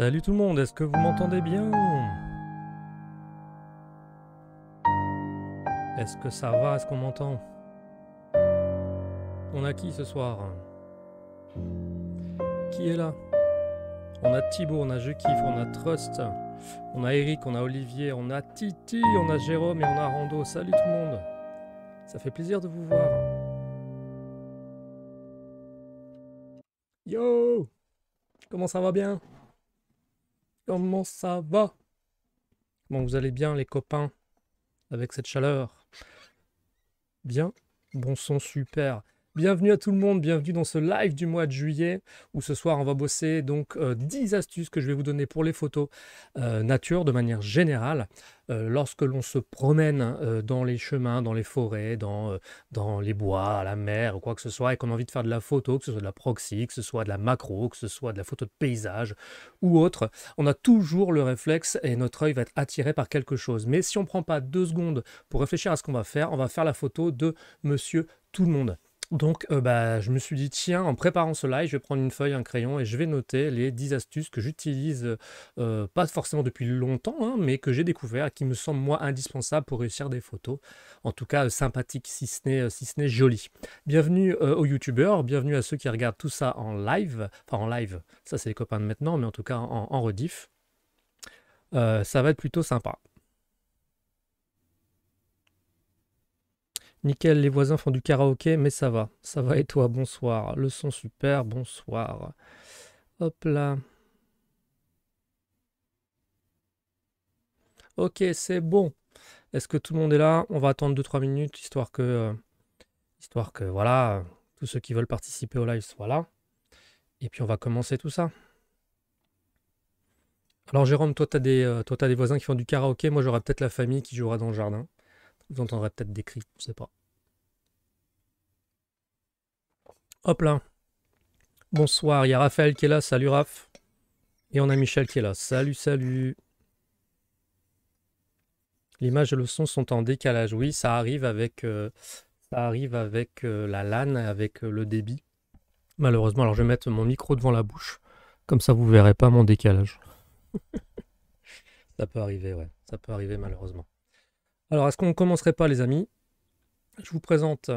Salut tout le monde, est-ce que vous m'entendez bien Est-ce que ça va Est-ce qu'on m'entend On a qui ce soir Qui est là On a Thibaut, on a Je on a Trust, on a Eric, on a Olivier, on a Titi, on a Jérôme et on a Rando. Salut tout le monde Ça fait plaisir de vous voir. Yo Comment ça va bien Comment ça va Bon, vous allez bien, les copains, avec cette chaleur Bien Bon son, super. Bienvenue à tout le monde, bienvenue dans ce live du mois de juillet où ce soir on va bosser donc 10 euh, astuces que je vais vous donner pour les photos euh, nature de manière générale. Euh, lorsque l'on se promène dans les chemins, dans les forêts, dans, dans les bois, à la mer ou quoi que ce soit et qu'on a envie de faire de la photo, que ce soit de la proxy, que ce soit de la macro, que ce soit de la photo de paysage ou autre, on a toujours le réflexe et notre œil va être attiré par quelque chose. Mais si on ne prend pas deux secondes pour réfléchir à ce qu'on va faire, on va faire la photo de monsieur tout le monde. Donc, euh, bah, je me suis dit, tiens, en préparant ce live, je vais prendre une feuille, un crayon et je vais noter les 10 astuces que j'utilise, euh, pas forcément depuis longtemps, hein, mais que j'ai découvert, qui me semblent, moi, indispensables pour réussir des photos. En tout cas, euh, sympathiques, si ce n'est si joli. Bienvenue aux YouTubeurs, bienvenue à ceux qui regardent tout ça en live. Enfin, en live, ça, c'est les copains de maintenant, mais en tout cas, en, en rediff. ça va être plutôt sympa. Nickel, les voisins font du karaoké, mais ça va. Ça va et toi, bonsoir. Le son super, bonsoir. Hop là. Ok, c'est bon. Est-ce que tout le monde est là On va attendre 2-3 minutes, histoire que, euh, histoire que, voilà, tous ceux qui veulent participer au live soient là. Et puis on va commencer tout ça. Alors Jérôme, toi, tu as, des, euh, des voisins qui font du karaoké. Moi, j'aurai peut-être la famille qui jouera dans le jardin. Vous entendrez peut-être des cris, je sais pas. Hop là. Bonsoir, il y a Raphaël qui est là, salut Raph. Et on a Michel qui est là, salut, salut. L'image et le son sont en décalage, oui, ça arrive avec, euh, ça arrive avec euh, la LAN, avec euh, le débit. Malheureusement, alors je vais mettre mon micro devant la bouche, comme ça vous verrez pas mon décalage. ça peut arriver, ouais, ça peut arriver malheureusement. Alors, est-ce qu'on ne commencerait pas, les amis Je vous présente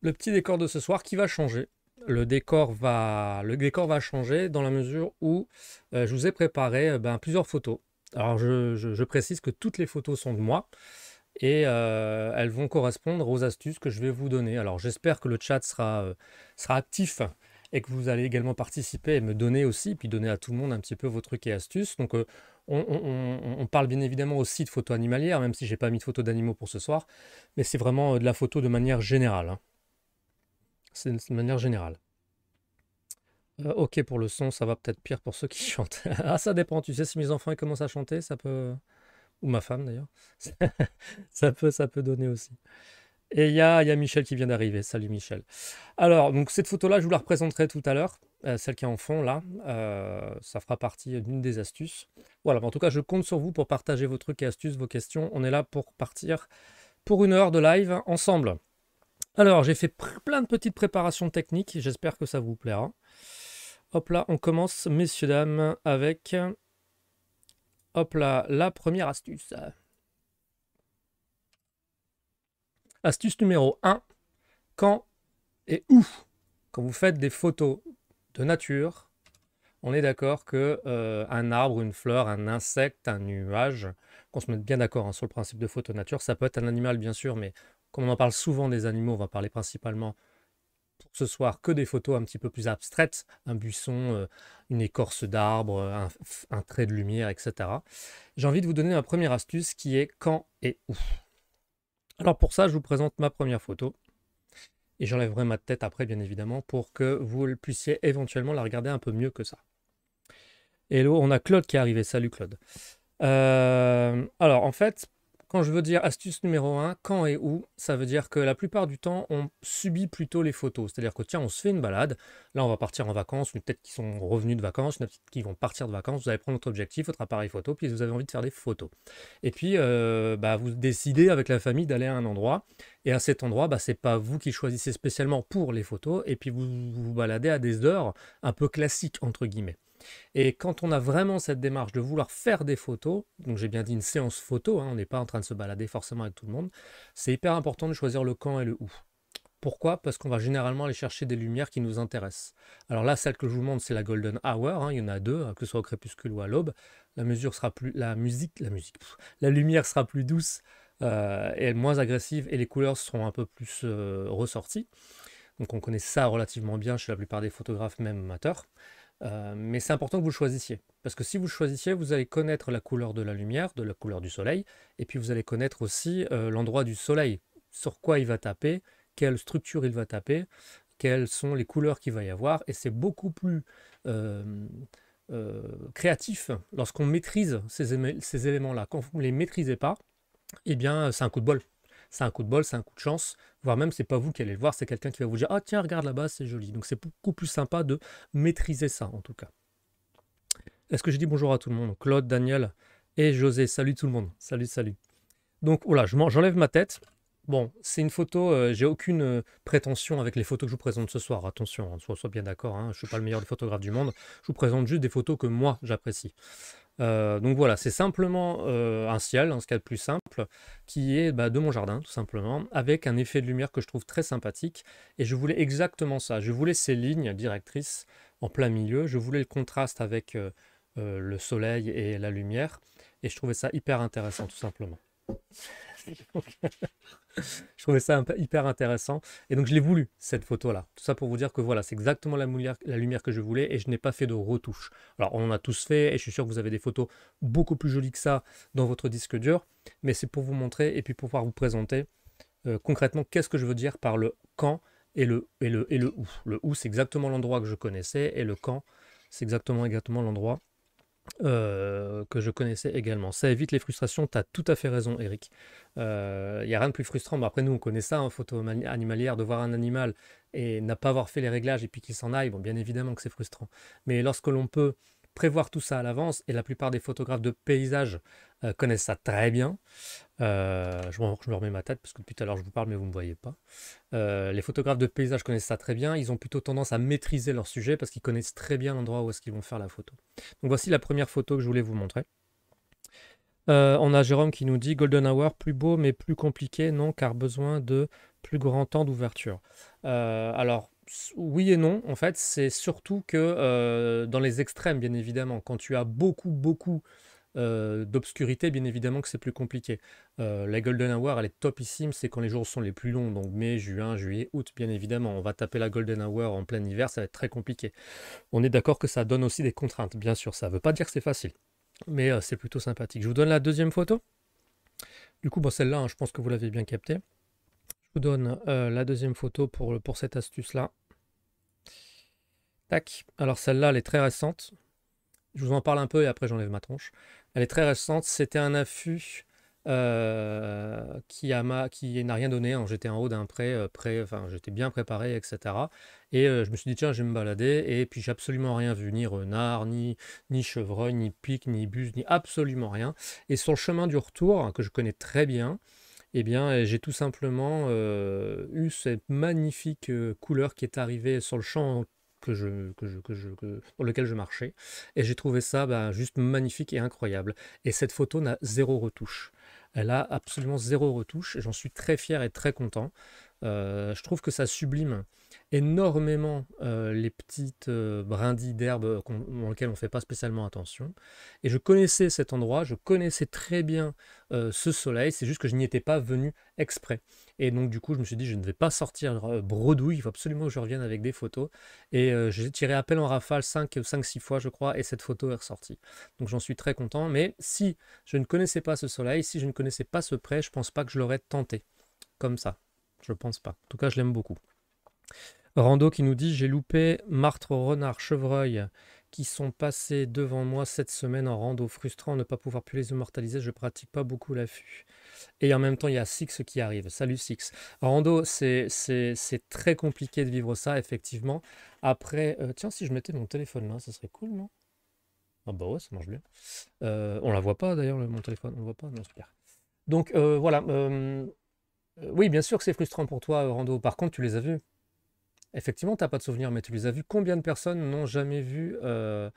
le petit décor de ce soir qui va changer. Le décor va, le décor va changer dans la mesure où euh, je vous ai préparé euh, ben, plusieurs photos. Alors, je, précise que toutes les photos sont de moi et euh, elles vont correspondre aux astuces que je vais vous donner. Alors, j'espère que le chat sera, sera actif et que vous allez également participer et me donner aussi, puis donner à tout le monde un petit peu vos trucs et astuces. Donc, on, parle bien évidemment aussi de photos animalières, même si j'ai pas mis de photos d'animaux pour ce soir, mais c'est vraiment euh, de la photo de manière générale. Hein. C'est de manière générale. Euh, ok pour le son, ça va peut-être pire pour ceux qui chantent. ah, ça dépend, tu sais, si mes enfants commencent à chanter, ça peut. Ou ma femme d'ailleurs, ça, peut, ça peut donner aussi. Et il y a, y a Michel qui vient d'arriver. Salut Michel. Alors, donc cette photo-là, je vous la représenterai tout à l'heure. Euh, celle qui qui en font là, euh, ça fera partie d'une des astuces. Voilà, en tout cas, je compte sur vous pour partager vos trucs et astuces, vos questions. On est là pour partir pour une heure de live ensemble. Alors, j'ai fait plein de petites préparations techniques, j'espère que ça vous plaira. Hop là, on commence, messieurs, dames, avec... Hop là, la première astuce. Astuce numéro 1, quand et où Quand vous faites des photos de nature, on est d'accord que euh, un arbre, une fleur, un insecte, un nuage, qu'on se mette bien d'accord hein, sur le principe de photo nature. ça peut être un animal bien sûr, mais comme on en parle souvent des animaux, on va parler principalement pour ce soir que des photos un petit peu plus abstraites, un buisson, euh, une écorce d'arbre, un, un, trait de lumière, etc. J'ai envie de vous donner ma première astuce qui est quand et où. Alors pour ça, je vous présente ma première photo. Et j'enlèverai ma tête après, bien évidemment, pour que vous puissiez éventuellement la regarder un peu mieux que ça. Hello, on a Claude qui est arrivé. Salut Claude. Euh, alors, en fait, quand je veux dire astuce numéro 1, quand et où, ça veut dire que la plupart du temps, on subit plutôt les photos. C'est-à-dire que tiens, on se fait une balade, là on va partir en vacances, une être qui sont revenus de vacances, une être qui vont partir de vacances, vous allez prendre votre objectif, votre appareil photo, puis vous avez envie de faire des photos. Et puis, euh, bah, vous décidez avec la famille d'aller à un endroit, et à cet endroit, bah, c'est pas vous qui choisissez spécialement pour les photos, et puis vous vous baladez à des heures un peu classiques, entre guillemets. Et quand on a vraiment cette démarche de vouloir faire des photos, donc j'ai bien dit une séance photo, hein, on n'est pas en train de se balader forcément avec tout le monde, c'est hyper important de choisir le quand et le où. Pourquoi Parce qu'on va généralement aller chercher des lumières qui nous intéressent. Alors là, celle que je vous montre, c'est la Golden Hour. Hein, il y en a deux, hein, que ce soit au crépuscule ou à l'aube. La mesure sera plus, la musique, la musique, la lumière sera plus douce euh, et moins agressive, et les couleurs seront un peu plus euh, ressorties. Donc on connaît ça relativement bien chez la plupart des photographes, même amateurs. Euh, mais c'est important que vous le choisissiez. Parce que si vous le choisissiez, vous allez connaître la couleur de la lumière, de la couleur du soleil, et puis vous allez connaître aussi euh, l'endroit du soleil, sur quoi il va taper, quelle structure il va taper, quelles sont les couleurs qu'il va y avoir, et c'est beaucoup plus euh, créatif lorsqu'on maîtrise ces, éléments-là. Quand vous ne les maîtrisez pas, eh bien c'est un coup de bol c'est un coup de bol, c'est un coup de chance, voire même c'est pas vous qui allez le voir, c'est quelqu'un qui va vous dire ah tiens regarde là-bas c'est joli. Donc c'est beaucoup plus sympa de maîtriser ça en tout cas. Est-ce que j'ai dit bonjour à tout le monde Claude, Daniel et José, salut tout le monde, salut salut. Donc voilà, oh j'enlève ma tête. Bon, c'est une photo, euh, j'ai aucune euh, prétention avec les photos que je vous présente ce soir. Attention, on hein, soit, bien d'accord, hein, je ne suis pas le meilleur photographe du monde. Je vous présente juste des photos que moi j'apprécie. Euh, donc voilà, c'est simplement euh, un ciel, dans ce cas de plus simple, qui est bah, de mon jardin, tout simplement, avec un effet de lumière que je trouve très sympathique. Et je voulais exactement ça. Je voulais ces lignes directrices en plein milieu. Je voulais le contraste avec euh, le soleil et la lumière. Et je trouvais ça hyper intéressant, tout simplement. je trouvais ça hyper intéressant. Et donc, je l'ai voulu, cette photo-là. Tout ça pour vous dire que voilà, c'est exactement la, lumière que je voulais et je n'ai pas fait de retouche. Alors, on en a tous fait et je suis sûr que vous avez des photos beaucoup plus jolies que ça dans votre disque dur. Mais c'est pour vous montrer et puis pour pouvoir vous présenter euh, concrètement qu'est-ce que je veux dire par le quand et le, et le, et le où. Le où, c'est exactement l'endroit que je connaissais et le quand, c'est exactement, exactement l'endroit euh, que je connaissais également. Ça évite les frustrations, tu as tout à fait raison Eric. Il euh, y n'y a rien de plus frustrant, mais après nous on connaît ça, en hein, photo animalière, de voir un animal et n'a pas avoir fait les réglages et puis qu'il s'en aille, bon bien évidemment que c'est frustrant. Mais lorsque l'on peut prévoir tout ça à l'avance, et la plupart des photographes de paysage euh, connaissent ça très bien. Euh, je, me remets ma tête parce que depuis tout à l'heure je vous parle mais vous ne me voyez pas. Euh, les photographes de paysage connaissent ça très bien, ils ont plutôt tendance à maîtriser leur sujet parce qu'ils connaissent très bien l'endroit où est-ce qu'ils vont faire la photo. Donc voici la première photo que je voulais vous montrer. on a Jérôme qui nous dit Golden Hour, plus beau mais plus compliqué, non, car besoin de plus grand temps d'ouverture. alors, oui et non, en fait, c'est surtout que euh, dans les extrêmes, bien évidemment, quand tu as beaucoup, beaucoup euh, d'obscurité, bien évidemment que c'est plus compliqué. Euh, la Golden Hour, elle est topissime, c'est quand les jours sont les plus longs, donc mai, juin, juillet, août, bien évidemment. On va taper la Golden Hour en plein hiver, ça va être très compliqué. On est d'accord que ça donne aussi des contraintes, bien sûr, ça ne veut pas dire que c'est facile, mais c'est plutôt sympathique. Je vous donne la deuxième photo. Du coup, bon, celle-là, hein, je pense que vous l'avez bien captée. Je vous donne la deuxième photo pour, pour cette astuce-là. Tac. Alors celle-là, elle est très récente. Je vous en parle un peu et après j'enlève ma tronche. Elle est très récente. C'était un affût euh, qui, a qui n'a rien donné. Hein. J'étais en haut d'un prêt, euh, enfin, j'étais bien préparé, etc. Et euh, je me suis dit, tiens, je vais me balader. Et puis, j'ai absolument rien vu, ni renard, ni, chevreuil, ni pic, ni buse, ni absolument rien. Et sur le chemin du retour, hein, que je connais très bien, eh bien, j'ai tout simplement eu cette magnifique couleur qui est arrivée sur le champ que je, que je, que je, dans lequel je marchais. Et j'ai trouvé ça bah, juste magnifique et incroyable. Et cette photo n'a zéro retouche. Elle a absolument zéro retouche. J'en suis très fier et très content. Euh, je trouve que ça sublime énormément euh, les petites euh, brindilles d'herbe auxquelles on ne fait pas spécialement attention. Et je connaissais cet endroit, je connaissais très bien ce soleil, c'est juste que je n'y étais pas venu exprès. Et donc du coup, je me suis dit, je ne vais pas sortir bredouille, il faut absolument que je revienne avec des photos. Et j'ai tiré appel en rafale 5-6 fois, je crois, et cette photo est ressortie. Donc j'en suis très content. Mais si je ne connaissais pas ce soleil, si je ne connaissais pas ce prêt, je ne pense pas que je l'aurais tenté. Comme ça. Je pense pas. En tout cas, je l'aime beaucoup. Rando qui nous dit J'ai loupé martre, renard, chevreuil qui sont passés devant moi cette semaine en rando. Frustrant ne pas pouvoir plus les immortaliser, je pratique pas beaucoup l'affût. Et en même temps, il y a Six qui arrive. Salut Six. Rando, c'est très compliqué de vivre ça, effectivement. Après, euh, tiens, si je mettais mon téléphone là, ça serait cool, non Ah bah ouais, ça mange bien. Euh, on la voit pas d'ailleurs, mon téléphone, on voit pas, non, Donc euh, voilà. Euh, oui, bien sûr que c'est frustrant pour toi, euh, Rando. Par contre, tu les as vus. Effectivement, t'as pas de souvenirs, mais tu les as vus. Combien de personnes n'ont jamais vu, euh,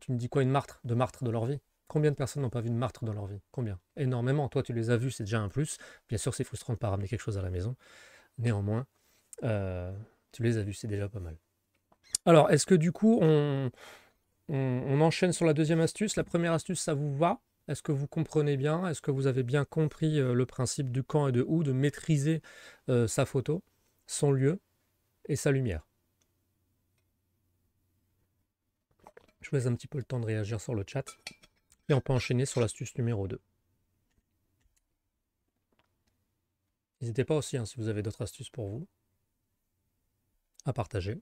tu me dis quoi, une martre, de martre de leur vie Combien de personnes n'ont pas vu de martre dans leur vie Combien Énormément. Toi, tu les as vus, c'est déjà un plus. Bien sûr, c'est frustrant de pas ramener quelque chose à la maison. Néanmoins, tu les as vus, c'est déjà pas mal. Alors, est-ce que du coup, on, on enchaîne sur la deuxième astuce La première astuce, ça vous va est-ce que vous comprenez bien Est-ce que vous avez bien compris euh, le principe du quand et de où, de maîtriser euh, sa photo, son lieu et sa lumière Je vous laisse un petit peu le temps de réagir sur le chat. Et on peut enchaîner sur l'astuce numéro 2. N'hésitez pas aussi, hein, si vous avez d'autres astuces pour vous, à partager.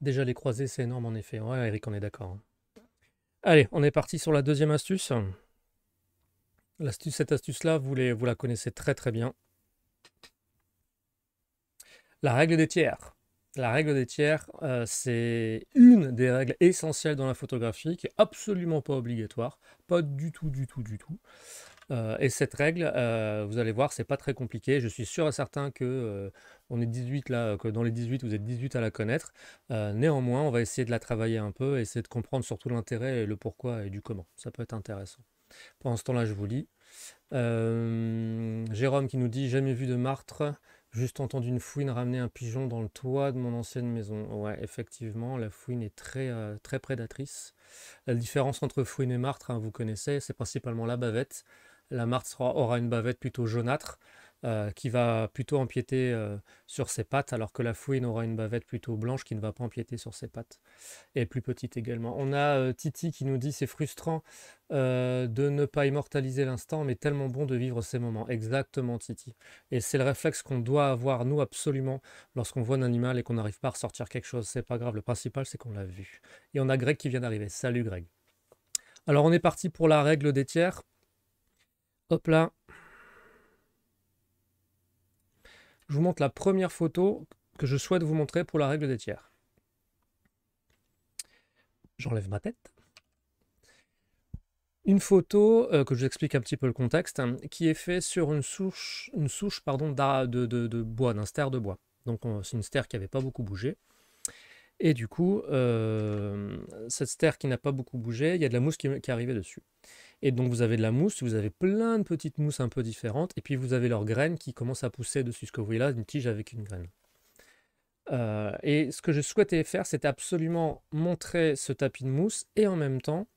Déjà les croisés, c'est énorme en effet. Ouais, Eric, on est d'accord. Allez, on est parti sur la deuxième astuce. cette astuce-là, vous, vous la connaissez très très bien. La règle des tiers. La règle des tiers, euh, c'est une des règles essentielles dans la photographie qui n'est absolument pas obligatoire, pas du tout, du tout, du tout. Euh, et cette règle, euh, vous allez voir, c'est pas très compliqué. Je suis sûr et certain que euh, on est 18 là, dans les 18, vous êtes 18 à la connaître. néanmoins, on va essayer de la travailler un peu, essayer de comprendre surtout l'intérêt et le pourquoi et du comment. Ça peut être intéressant. Pendant ce temps-là, je vous lis. Jérôme qui nous dit jamais vu de martre. Juste entendu une fouine ramener un pigeon dans le toit de mon ancienne maison. Ouais, effectivement, la fouine est très, très prédatrice. La différence entre fouine et martre, hein, vous connaissez, c'est principalement la bavette la Marthe aura une bavette plutôt jaunâtre. Euh, qui va plutôt empiéter euh, sur ses pattes, alors que la fouine aura une bavette plutôt blanche qui ne va pas empiéter sur ses pattes, et plus petite également. On a euh, Titi qui nous dit c'est frustrant de ne pas immortaliser l'instant, mais tellement bon de vivre ces moments. Exactement Titi. Et c'est le réflexe qu'on doit avoir, nous, absolument, lorsqu'on voit un animal et qu'on n'arrive pas à ressortir quelque chose. C'est pas grave, le principal c'est qu'on l'a vu. Et on a Greg qui vient d'arriver. Salut Greg. Alors on est parti pour la règle des tiers. Hop là. Je vous montre la première photo que je souhaite vous montrer pour la règle des tiers. J'enlève ma tête. Une photo, euh, que je vous explique un petit peu le contexte, hein, qui est faite sur une souche, une souche pardon, de, bois, d'un ster de bois. Donc c'est une stère qui n'avait pas beaucoup bougé. Et du coup, euh, cette stère qui n'a pas beaucoup bougé, il y a de la mousse qui, qui est arrivée dessus. Et donc vous avez de la mousse, vous avez plein de petites mousses un peu différentes, et puis vous avez leurs graines qui commencent à pousser dessus. Ce que vous voyez là, une tige avec une graine. Euh, et ce que je souhaitais faire, c'était absolument montrer ce tapis de mousse et en même temps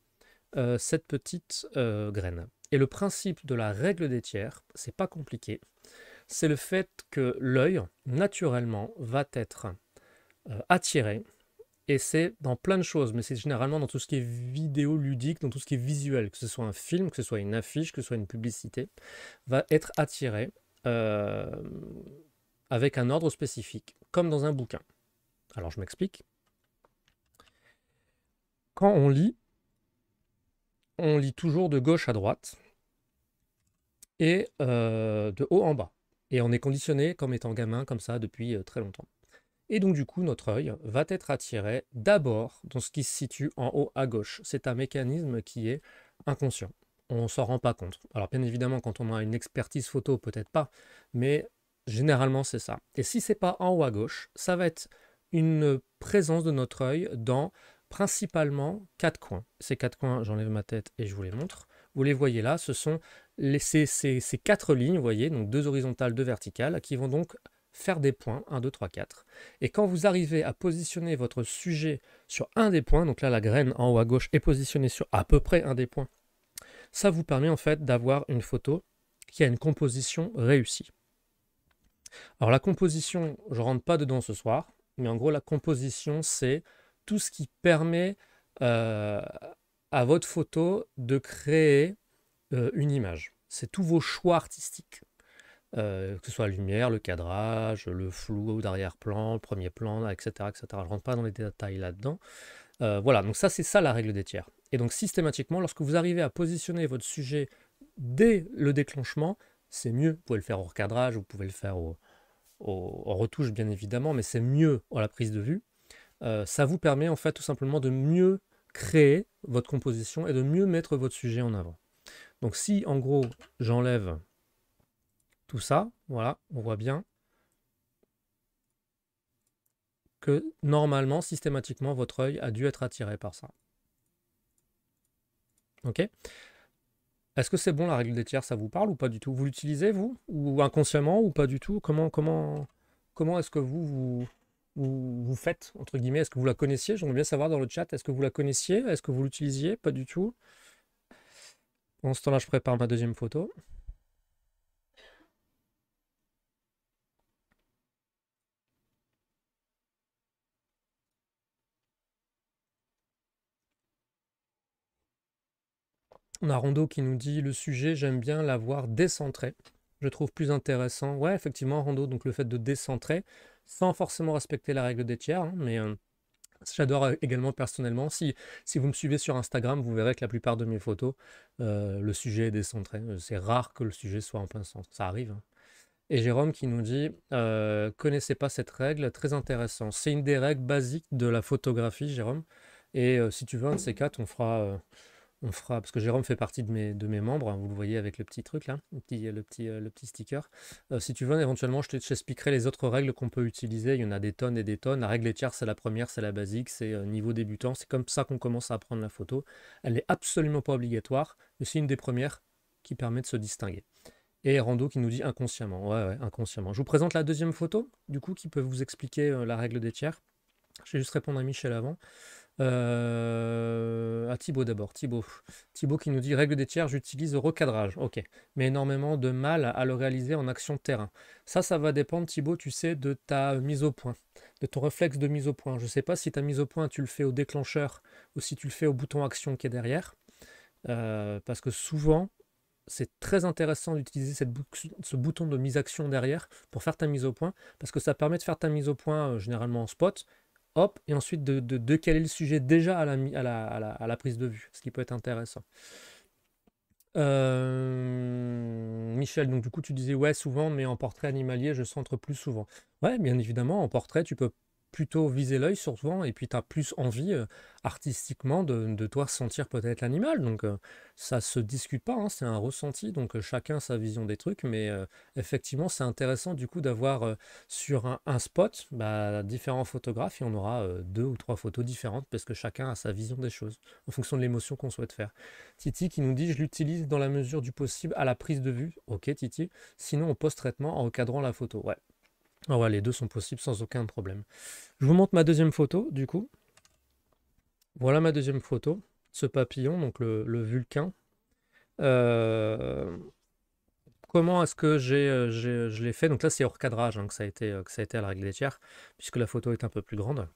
euh, cette petite euh, graine. Et le principe de la règle des tiers, c'est pas compliqué, c'est le fait que l'œil, naturellement, va être attiré et c'est dans plein de choses, mais c'est généralement dans tout ce qui est vidéo ludique, dans tout ce qui est visuel, que ce soit un film, que ce soit une affiche, que ce soit une publicité, va être attiré euh, avec un ordre spécifique, comme dans un bouquin. Alors je m'explique. Quand on lit, on lit toujours de gauche à droite et euh, de haut en bas. Et on est conditionné comme étant gamin comme ça depuis euh, très longtemps. Et donc du coup, notre œil va être attiré d'abord dans ce qui se situe en haut à gauche. C'est un mécanisme qui est inconscient. On ne s'en rend pas compte. Alors bien évidemment, quand on a une expertise photo, peut-être pas, mais généralement c'est ça. Et si ce n'est pas en haut à gauche, ça va être une présence de notre œil dans principalement quatre coins. Ces quatre coins, j'enlève ma tête et je vous les montre. Vous les voyez là, ce sont les, ces, ces, quatre lignes, vous voyez, donc deux horizontales, deux verticales, qui vont donc faire des points, 1, 2, 3, 4. Et quand vous arrivez à positionner votre sujet sur un des points, donc là la graine en haut à gauche est positionnée sur à peu près un des points, ça vous permet en fait d'avoir une photo qui a une composition réussie. Alors la composition, je ne rentre pas dedans ce soir, mais en gros la composition c'est tout ce qui permet euh, à votre photo de créer euh, une image. C'est tous vos choix artistiques. Euh, que ce soit la lumière, le cadrage, le flou d'arrière-plan, le premier plan, etc., etc. Je rentre pas dans les détails là-dedans. Euh, voilà, donc ça c'est ça la règle des tiers. Et donc systématiquement, lorsque vous arrivez à positionner votre sujet dès le déclenchement, c'est mieux. Vous pouvez le faire au recadrage, vous pouvez le faire au, retouche bien évidemment, mais c'est mieux à la prise de vue. Euh, ça vous permet en fait tout simplement de mieux créer votre composition et de mieux mettre votre sujet en avant. Donc si en gros j'enlève tout ça. Voilà, on voit bien que normalement, systématiquement, votre œil a dû être attiré par ça. Ok Est-ce que c'est bon la règle des tiers Ça vous parle ou pas du tout Vous l'utilisez, vous Ou inconsciemment ou pas du tout Comment, comment, comment est-ce que vous, vous vous, vous, faites, entre guillemets Est-ce que vous la connaissiez J'aimerais bien savoir dans le chat. Est-ce que vous la connaissiez Est-ce que vous l'utilisiez Pas du tout. En ce temps-là, je prépare ma deuxième photo. On a Rondo qui nous dit le sujet, j'aime bien l'avoir décentré. Je trouve plus intéressant. Ouais, effectivement, Rondo, donc le fait de décentrer, sans forcément respecter la règle des tiers, hein, mais euh, j'adore euh, également personnellement. Si, si vous me suivez sur Instagram, vous verrez que la plupart de mes photos, euh, le sujet est décentré. C'est rare que le sujet soit en plein sens. Ça arrive. Hein. Et Jérôme qui nous dit connaissez pas cette règle, très intéressant. C'est une des règles basiques de la photographie, Jérôme. Et si tu veux un de ces quatre, on fera, on fera, parce que Jérôme fait partie de mes, de mes membres, hein, vous le voyez avec le petit truc là, le petit, le petit, euh, sticker. Euh, si tu veux, éventuellement, je t'expliquerai les autres règles qu'on peut utiliser. Il y en a des tonnes et des tonnes. La règle des tiers, c'est la première, c'est la basique, c'est euh, niveau débutant. C'est comme ça qu'on commence à apprendre la photo. Elle n'est absolument pas obligatoire, mais c'est une des premières qui permet de se distinguer. Et Rando qui nous dit inconsciemment. Ouais, inconsciemment. Je vous présente la deuxième photo, du coup, qui peut vous expliquer la règle des tiers. Je vais juste répondre à Michel avant. Euh, à Thibaut d'abord. Thibaut. qui nous dit règle des tiers, j'utilise recadrage. Ok. Mais énormément de mal à le réaliser en action de terrain. Ça, ça va dépendre, Thibaut, tu sais, de ta mise au point, de ton réflexe de mise au point. Je ne sais pas si ta mise au point, tu le fais au déclencheur ou si tu le fais au bouton action qui est derrière. Euh, parce que souvent, c'est très intéressant d'utiliser ce bouton de mise action derrière pour faire ta mise au point, parce que ça permet de faire ta mise au point euh, généralement en spot, hop, et ensuite de, de, de caler le sujet déjà à la, à, la, prise de vue, ce qui peut être intéressant. Euh, Michel, donc du coup tu disais ouais souvent, mais en portrait animalier je centre plus souvent. Ouais, bien évidemment, en portrait tu peux plutôt viser l'œil surtout, et puis tu as plus envie euh, artistiquement de, de, toi ressentir peut-être l'animal. Donc euh, ça se discute pas, hein, c'est un ressenti, donc euh, chacun sa vision des trucs, mais effectivement c'est intéressant du coup d'avoir sur un, spot bah, différents photographes et on aura deux ou trois photos différentes parce que chacun a sa vision des choses en fonction de l'émotion qu'on souhaite faire. Titi qui nous dit je l'utilise dans la mesure du possible à la prise de vue, ok Titi, sinon au post-traitement en encadrant la photo, ouais ah les deux sont possibles sans aucun problème. Je vous montre ma deuxième photo, du coup. Voilà ma deuxième photo. Ce papillon, donc le, vulcain. Euh, comment est-ce que j'ai, euh, je l'ai fait Donc là, c'est hors cadrage hein, que, ça a été, euh, que ça a été à la règle des tiers, puisque la photo est un peu plus grande.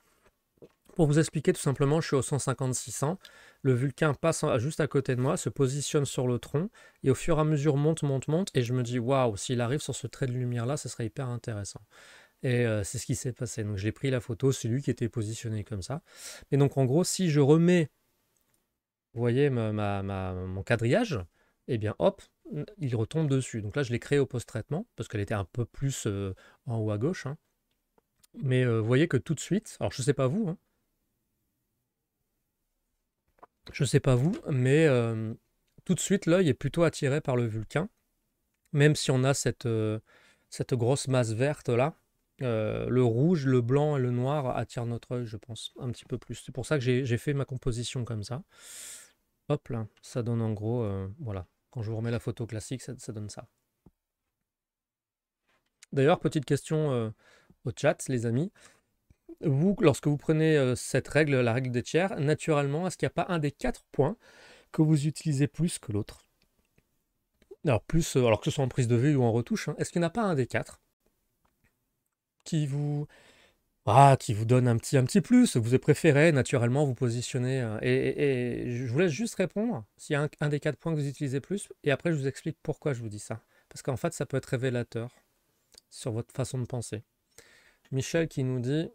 Pour vous expliquer tout simplement, je suis au 15600, le vulcain passe juste à côté de moi, se positionne sur le tronc, et au fur et à mesure monte, monte, monte, et je me dis, waouh, s'il arrive sur ce trait de lumière là, ce serait hyper intéressant. Et euh, c'est ce qui s'est passé. Donc j'ai pris la photo, c'est lui qui était positionné comme ça. Et donc en gros, si je remets, vous voyez, ma, mon quadrillage, et eh bien hop, il retombe dessus. Donc là, je l'ai créé au post-traitement, parce qu'elle était un peu plus euh, en haut à gauche. Hein. Mais euh, vous voyez que tout de suite, alors je sais pas vous, hein, je sais pas vous, mais euh, tout de suite, l'œil est plutôt attiré par le vulcain. Même si on a cette, euh, cette grosse masse verte là, euh, le rouge, le blanc et le noir attirent notre œil, je pense, un petit peu plus. C'est pour ça que j'ai fait ma composition comme ça. Hop là, ça donne en gros, voilà, quand je vous remets la photo classique, ça, donne ça. D'ailleurs, petite question au chat, les amis vous, lorsque vous prenez euh, cette règle, la règle des tiers, naturellement, est-ce qu'il n'y a pas un des quatre points que vous utilisez plus que l'autre Alors, plus, euh, alors que ce soit en prise de vue ou en retouche, hein, est-ce qu'il n'y a pas un des quatre qui vous, ah, qui vous donne un petit, un petit plus, vous préféré, naturellement vous positionner. Euh, et, je vous laisse juste répondre s'il y a un, des quatre points que vous utilisez plus, et après je vous explique pourquoi je vous dis ça. Parce qu'en fait, ça peut être révélateur sur votre façon de penser. Michel qui nous dit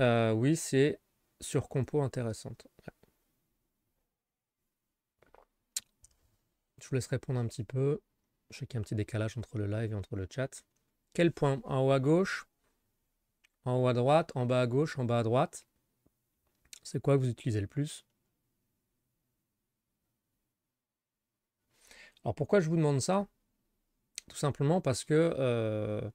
euh, oui, c'est sur compo intéressante. Je vous laisse répondre un petit peu. Je sais qu'il y a un petit décalage entre le live et entre le chat. Quel point En haut à gauche En haut à droite En bas à gauche En bas à droite C'est quoi que vous utilisez le plus Alors pourquoi je vous demande ça Tout simplement parce que euh,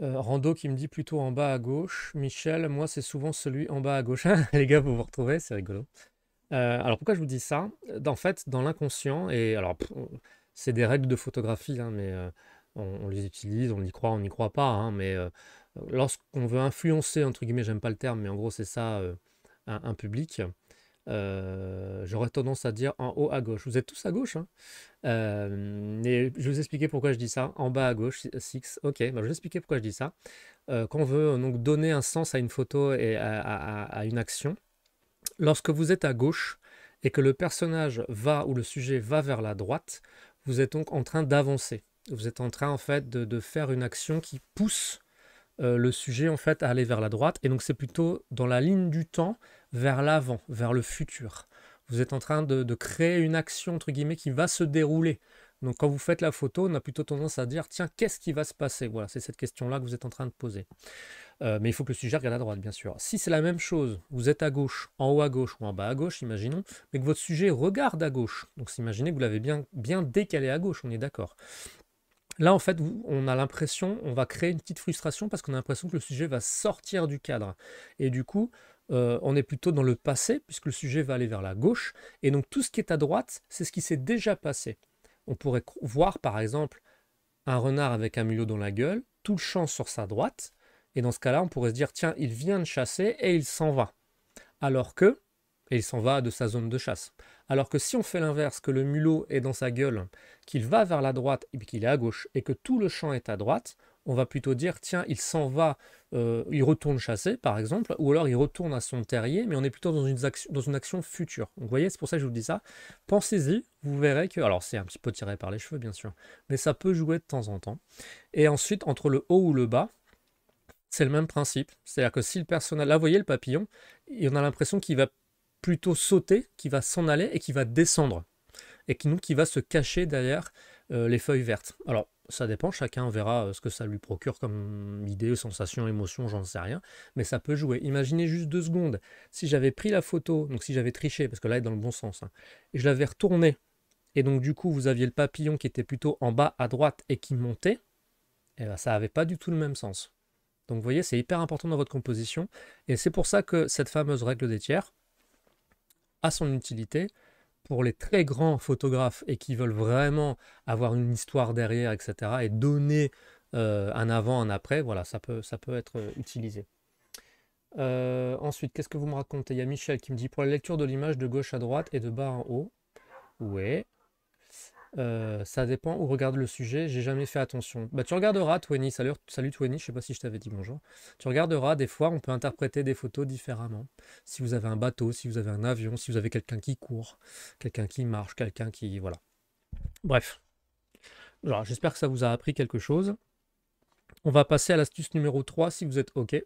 euh, Rando qui me dit plutôt en bas à gauche. Michel, moi c'est souvent celui en bas à gauche. les gars, vous vous retrouvez, c'est rigolo. Euh, alors pourquoi je vous dis ça En fait, dans l'inconscient, et alors c'est des règles de photographie, hein, mais euh, on, les utilise, on y croit, on n'y croit pas, hein, mais lorsqu'on veut influencer, entre guillemets, j'aime pas le terme, mais en gros c'est ça, un, public, euh, j'aurais tendance à dire en haut à gauche. Vous êtes tous à gauche. Hein euh, je vais vous expliquer pourquoi je dis ça. En bas à gauche, 6. Ok, bah, je vais vous expliquer pourquoi je dis ça. Euh, quand on veut donc donner un sens à une photo et à, une action, lorsque vous êtes à gauche et que le personnage va ou le sujet va vers la droite, vous êtes donc en train d'avancer. Vous êtes en train en fait de, faire une action qui pousse le sujet en fait à aller vers la droite et donc c'est plutôt dans la ligne du temps vers l'avant, vers le futur. Vous êtes en train de, créer une action, entre guillemets, qui va se dérouler. Donc quand vous faites la photo, on a plutôt tendance à dire, tiens, qu'est-ce qui va se passer Voilà, c'est cette question-là que vous êtes en train de poser. Euh, mais il faut que le sujet regarde à droite, bien sûr. Si c'est la même chose, vous êtes à gauche, en haut à gauche ou en bas à gauche, imaginons, mais que votre sujet regarde à gauche. Donc imaginez que vous l'avez bien, bien décalé à gauche, on est d'accord. Là, en fait, on a l'impression, on va créer une petite frustration parce qu'on a l'impression que le sujet va sortir du cadre. Et du coup, euh, on est plutôt dans le passé, puisque le sujet va aller vers la gauche. Et donc tout ce qui est à droite, c'est ce qui s'est déjà passé. On pourrait voir par exemple un renard avec un mulot dans la gueule, tout le champ sur sa droite. Et dans ce cas-là, on pourrait se dire, tiens, il vient de chasser et il s'en va. Alors que, et il s'en va de sa zone de chasse. Alors que si on fait l'inverse, que le mulot est dans sa gueule, qu'il va vers la droite et qu'il est à gauche, et que tout le champ est à droite, on va plutôt dire tiens, il s'en va, euh, il retourne chasser par exemple, ou alors il retourne à son terrier, mais on est plutôt dans une action, dans une action future. vous voyez, c'est pour ça que je vous dis ça. Pensez-y, vous verrez que, alors c'est un petit peu tiré par les cheveux bien sûr, mais ça peut jouer de temps en temps. Et ensuite, entre le haut ou le bas, c'est le même principe. C'est-à-dire que si le personnage, là vous voyez le papillon, y on a l'impression qu'il va plutôt sauter, qu'il va s'en aller et qu'il va descendre. Et qui, nous, qui va se cacher derrière euh, les feuilles vertes. Alors, ça dépend, chacun verra euh, ce que ça lui procure comme idée, sensation, émotion, j'en sais rien, mais ça peut jouer. Imaginez juste deux secondes, si j'avais pris la photo, donc si j'avais triché, parce que là elle est dans le bon sens, hein, et je l'avais retournée, et donc du coup vous aviez le papillon qui était plutôt en bas à droite et qui montait, et eh ben, ça n'avait pas du tout le même sens. Donc vous voyez, c'est hyper important dans votre composition, et c'est pour ça que cette fameuse règle des tiers a son utilité, pour les très grands photographes et qui veulent vraiment avoir une histoire derrière, etc., et donner euh, un avant, un après, voilà, ça peut, ça peut être euh, utilisé. Euh, ensuite, qu'est-ce que vous me racontez Il y a Michel qui me dit pour la lecture de l'image de gauche à droite et de bas en haut. Ouais. Euh, ça dépend où regarde le sujet, j'ai jamais fait attention. Bah, tu regarderas, Twenny, salut, salut Twenny, je sais pas si je t'avais dit bonjour. Tu regarderas, des fois, on peut interpréter des photos différemment. Si vous avez un bateau, si vous avez un avion, si vous avez quelqu'un qui court, quelqu'un qui marche, quelqu'un qui. Voilà. Bref. j'espère que ça vous a appris quelque chose. On va passer à l'astuce numéro 3 si vous êtes OK.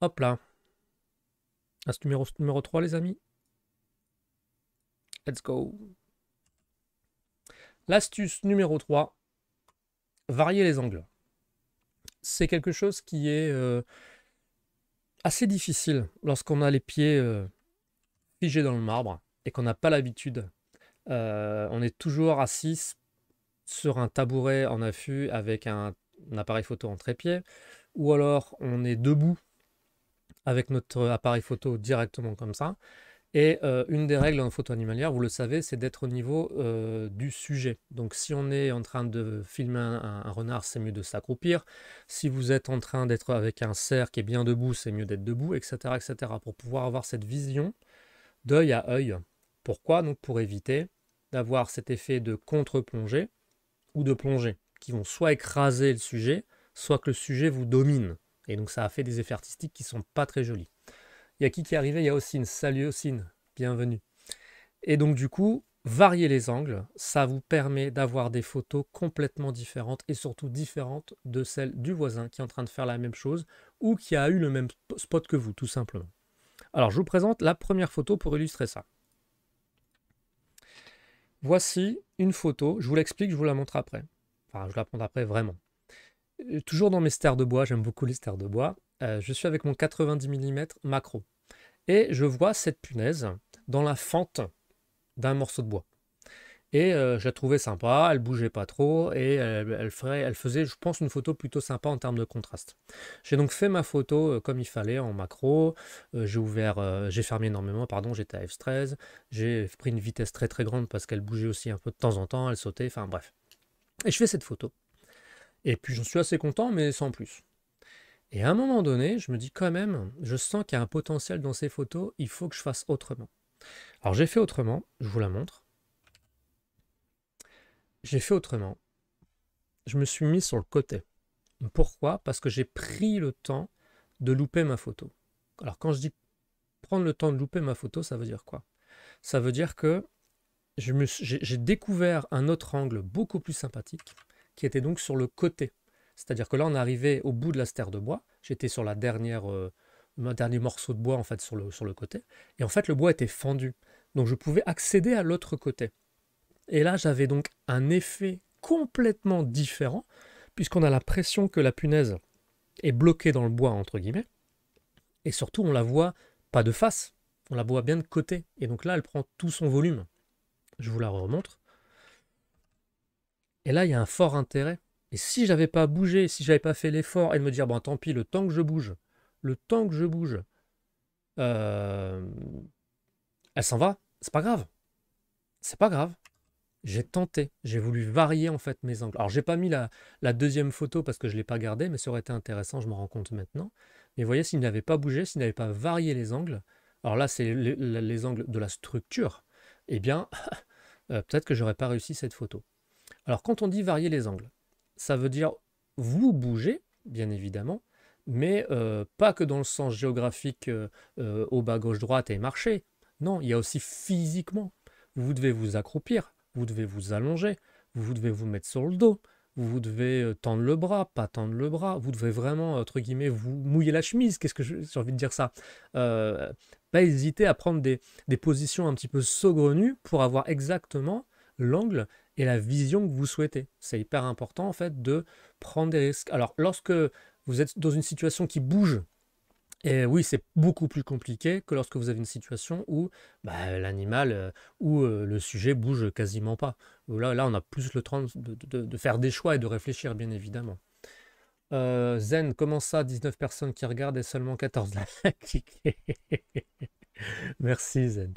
Hop là. Astuce numéro 3, les amis. Let's go. L'astuce numéro 3, varier les angles. C'est quelque chose qui est euh, assez difficile lorsqu'on a les pieds euh, figés dans le marbre et qu'on n'a pas l'habitude. Euh, on est toujours assis sur un tabouret en affût avec un appareil photo en trépied ou alors on est debout avec notre appareil photo directement comme ça. Et euh, une des règles en photo animalière, vous le savez, c'est d'être au niveau euh, du sujet. Donc si on est en train de filmer un, renard, c'est mieux de s'accroupir. Si vous êtes en train d'être avec un cerf qui est bien debout, c'est mieux d'être debout, etc., etc. Pour pouvoir avoir cette vision d'œil à œil. Pourquoi Donc pour éviter d'avoir cet effet de contre-plongée ou de plongée, qui vont soit écraser le sujet, soit que le sujet vous domine. Et donc ça a fait des effets artistiques qui ne sont pas très jolis. Il y a qui qui est arrivé Il y a Ossine. Salut Ossine, bienvenue. Et donc du coup, varier les angles, ça vous permet d'avoir des photos complètement différentes et surtout différentes de celles du voisin qui est en train de faire la même chose ou qui a eu le même spot que vous, tout simplement. Alors je vous présente la première photo pour illustrer ça. Voici une photo, je vous l'explique, je vous la montre après. Enfin, je la prends après vraiment. Euh, toujours dans mes stères de bois, j'aime beaucoup les stères de bois. Euh, je suis avec mon 90 mm macro et je vois cette punaise dans la fente d'un morceau de bois. Et euh, je la trouvais sympa, elle bougeait pas trop et elle, elle faisait, je pense, une photo plutôt sympa en termes de contraste. J'ai donc fait ma photo euh, comme il fallait en macro. Euh, j'ai ouvert, j'ai fermé énormément, pardon, j'étais à F13. J'ai pris une vitesse très très grande parce qu'elle bougeait aussi un peu de temps en temps, elle sautait, enfin bref. Et je fais cette photo. Et puis j'en suis assez content, mais sans plus. Et à un moment donné, je me dis quand même, je sens qu'il y a un potentiel dans ces photos, il faut que je fasse autrement. Alors j'ai fait autrement, je vous la montre. J'ai fait autrement. Je me suis mis sur le côté. Pourquoi Parce que j'ai pris le temps de louper ma photo. Alors quand je dis prendre le temps de louper ma photo, ça veut dire quoi Ça veut dire que j'ai découvert un autre angle beaucoup plus sympathique, qui était donc sur le côté. C'est-à-dire que là, on arrivait au bout de la stère de bois. J'étais sur la dernière, euh, dernier morceau de bois en fait sur le, sur le côté. Et en fait, le bois était fendu. Donc je pouvais accéder à l'autre côté. Et là, j'avais donc un effet complètement différent, puisqu'on a la pression que la punaise est bloquée dans le bois, entre guillemets. Et surtout, on la voit pas de face, on la voit bien de côté. Et donc là, elle prend tout son volume. Je vous la remontre. Et là, il y a un fort intérêt et si j'avais pas bougé, si j'avais pas fait l'effort et de me dire, bon, tant pis, le temps que je bouge, le temps que je bouge, euh, elle s'en va, c'est pas grave. C'est pas grave. J'ai tenté, j'ai voulu varier en fait mes angles. Alors j'ai pas mis la, deuxième photo parce que je l'ai pas gardée, mais ça aurait été intéressant, je m'en rends compte maintenant. Mais vous voyez, s'il n'avait pas bougé, s'il n'avait pas varié les angles, alors là c'est les, angles de la structure, eh bien euh, peut-être que j'aurais pas réussi cette photo. Alors quand on dit varier les angles, ça veut dire vous bougez, bien évidemment, mais euh, pas que dans le sens géographique euh, euh, au bas gauche droite et marcher. Non, il y a aussi physiquement. Vous devez vous accroupir, vous devez vous allonger, vous devez vous mettre sur le dos, vous devez tendre le bras, pas tendre le bras, vous devez vraiment, entre guillemets, vous mouiller la chemise, qu'est-ce que j'ai envie de dire ça Pas hésiter à prendre des positions un petit peu saugrenues pour avoir exactement l'angle et la vision que vous souhaitez. C'est hyper important en fait de prendre des risques. Alors lorsque vous êtes dans une situation qui bouge, et oui, c'est beaucoup plus compliqué que lorsque vous avez une situation où bah, l'animal euh, ou euh, le sujet bouge quasiment pas. Là, là on a plus le temps de, faire des choix et de réfléchir, bien évidemment. Euh, Zen, comment ça 19 personnes qui regardent et seulement 14 là Merci Zen.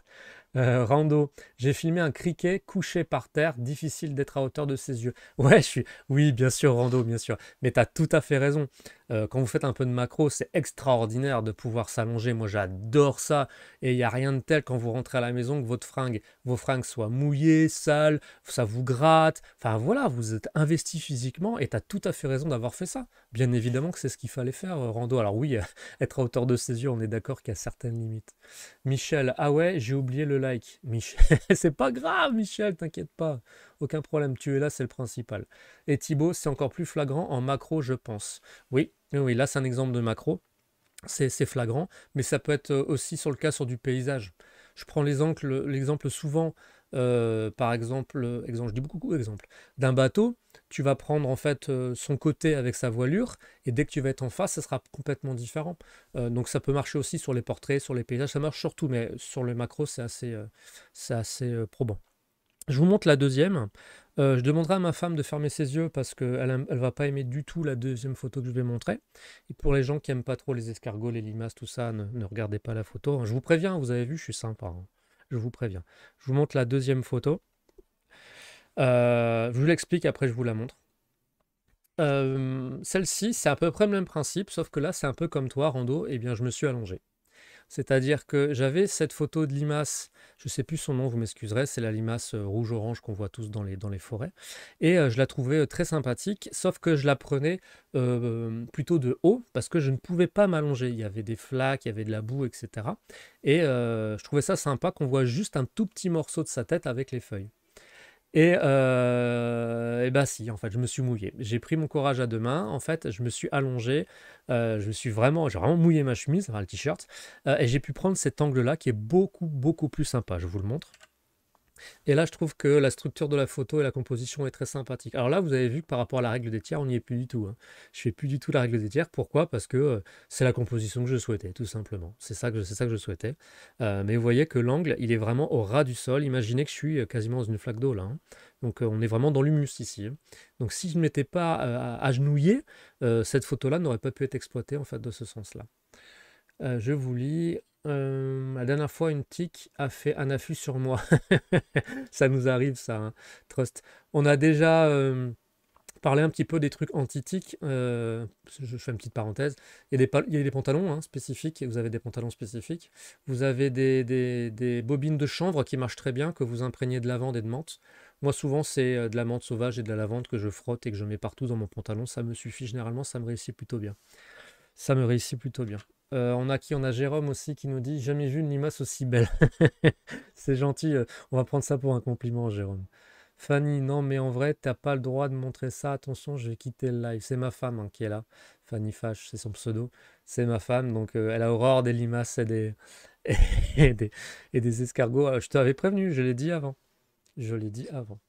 Euh, rando, j'ai filmé un criquet couché par terre, difficile d'être à hauteur de ses yeux. Ouais, je suis. Oui, bien sûr, Rando, bien sûr. Mais tu as tout à fait raison. Euh, quand vous faites un peu de macro, c'est extraordinaire de pouvoir s'allonger. Moi, j'adore ça. Et il n'y a rien de tel quand vous rentrez à la maison que votre fringue, vos fringues soient mouillées, sales, ça vous gratte. Enfin, voilà, vous êtes investi physiquement et tu as tout à fait raison d'avoir fait ça. Bien évidemment que c'est ce qu'il fallait faire, euh, Rando. Alors, oui, être à hauteur de ses yeux, on est d'accord qu'il y a certaines limites. Michel, ah ouais, j'ai oublié le Michel. c'est pas grave, Michel, t'inquiète pas. Aucun problème, tu es là, c'est le principal. Et Thibaut, c'est encore plus flagrant en macro, je pense. Oui, oui, là, c'est un exemple de macro. C'est flagrant, mais ça peut être euh, aussi sur le cas sur du paysage. Je prends l'exemple souvent euh, par exemple, euh, exemple, je dis beaucoup d'un bateau, tu vas prendre en fait euh, son côté avec sa voilure, et dès que tu vas être en face, ça sera complètement différent. donc ça peut marcher aussi sur les portraits, sur les paysages, ça marche surtout, mais sur le macro, c'est assez, c'est assez probant. Je vous montre la deuxième. je demanderai à ma femme de fermer ses yeux parce qu'elle elle va pas aimer du tout la deuxième photo que je vais montrer. Et pour les gens qui aiment pas trop les escargots, les limaces, tout ça, ne, regardez pas la photo. Hein. Je vous préviens, vous avez vu, je suis sympa. Hein. Je vous préviens. Je vous montre la deuxième photo. Euh, je vous l'explique, après je vous la montre. Euh, celle-ci, c'est à peu près le même principe, sauf que là, c'est un peu comme toi, Rando, et eh bien je me suis allongé. C'est-à-dire que j'avais cette photo de limace, je ne sais plus son nom, vous m'excuserez, c'est la limace euh, rouge-orange qu'on voit tous dans les, les forêts. Et euh, je la trouvais euh, très sympathique, sauf que je la prenais plutôt de haut parce que je ne pouvais pas m'allonger. Il y avait des flaques, il y avait de la boue, etc. Et je trouvais ça sympa qu'on voit juste un tout petit morceau de sa tête avec les feuilles. Euh, et, bah si, en fait, je me suis mouillé. J'ai pris mon courage à deux mains. En fait, je me suis allongé. Euh, je me suis vraiment, j'ai vraiment mouillé ma chemise, enfin le t-shirt, euh, et j'ai pu prendre cet angle-là qui est beaucoup beaucoup plus sympa. Je vous le montre. Et là, je trouve que la structure de la photo et la composition est très sympathique. Alors là, vous avez vu que par rapport à la règle des tiers, on n'y est plus du tout. Hein. Je fais plus du tout la règle des tiers. Pourquoi Parce que euh, c'est la composition que je souhaitais, tout simplement. C'est ça que ça que je souhaitais. Euh, mais vous voyez que l'angle, il est vraiment au ras du sol. Imaginez que je suis euh, quasiment dans une flaque d'eau là. Hein. Donc on est vraiment dans l'humus ici. Hein. Donc si je ne m'étais pas agenouillé, cette photo-là n'aurait pas pu être exploitée en fait de ce sens-là. Euh, je vous lis. Euh, la dernière fois, une tique a fait un affût sur moi. ça nous arrive, ça, hein. Trust. On a déjà euh, parlé un petit peu des trucs anti-tiques. je fais une petite parenthèse. Il y a des, pantalons hein, spécifiques, vous avez des pantalons spécifiques. Vous avez des, des, bobines de chanvre qui marchent très bien, que vous imprégnez de lavande et de menthe. Moi, souvent, c'est de la menthe sauvage et de la lavande que je frotte et que je mets partout dans mon pantalon. Ça me suffit généralement, ça me réussit plutôt bien. Ça me réussit plutôt bien. Euh, on a qui On a Jérôme aussi qui nous dit Jamais vu une limace aussi belle. c'est gentil, euh, on va prendre ça pour un compliment, Jérôme. Fanny, non, mais en vrai, t'as pas le droit de montrer ça. Attention, je vais quitter le live. C'est ma femme hein, qui est là. Fanny Fache, c'est son pseudo. C'est ma femme, donc euh, elle a horreur des limaces et des, et des, escargots. je t'avais prévenu, je l'ai dit avant. Je l'ai dit avant.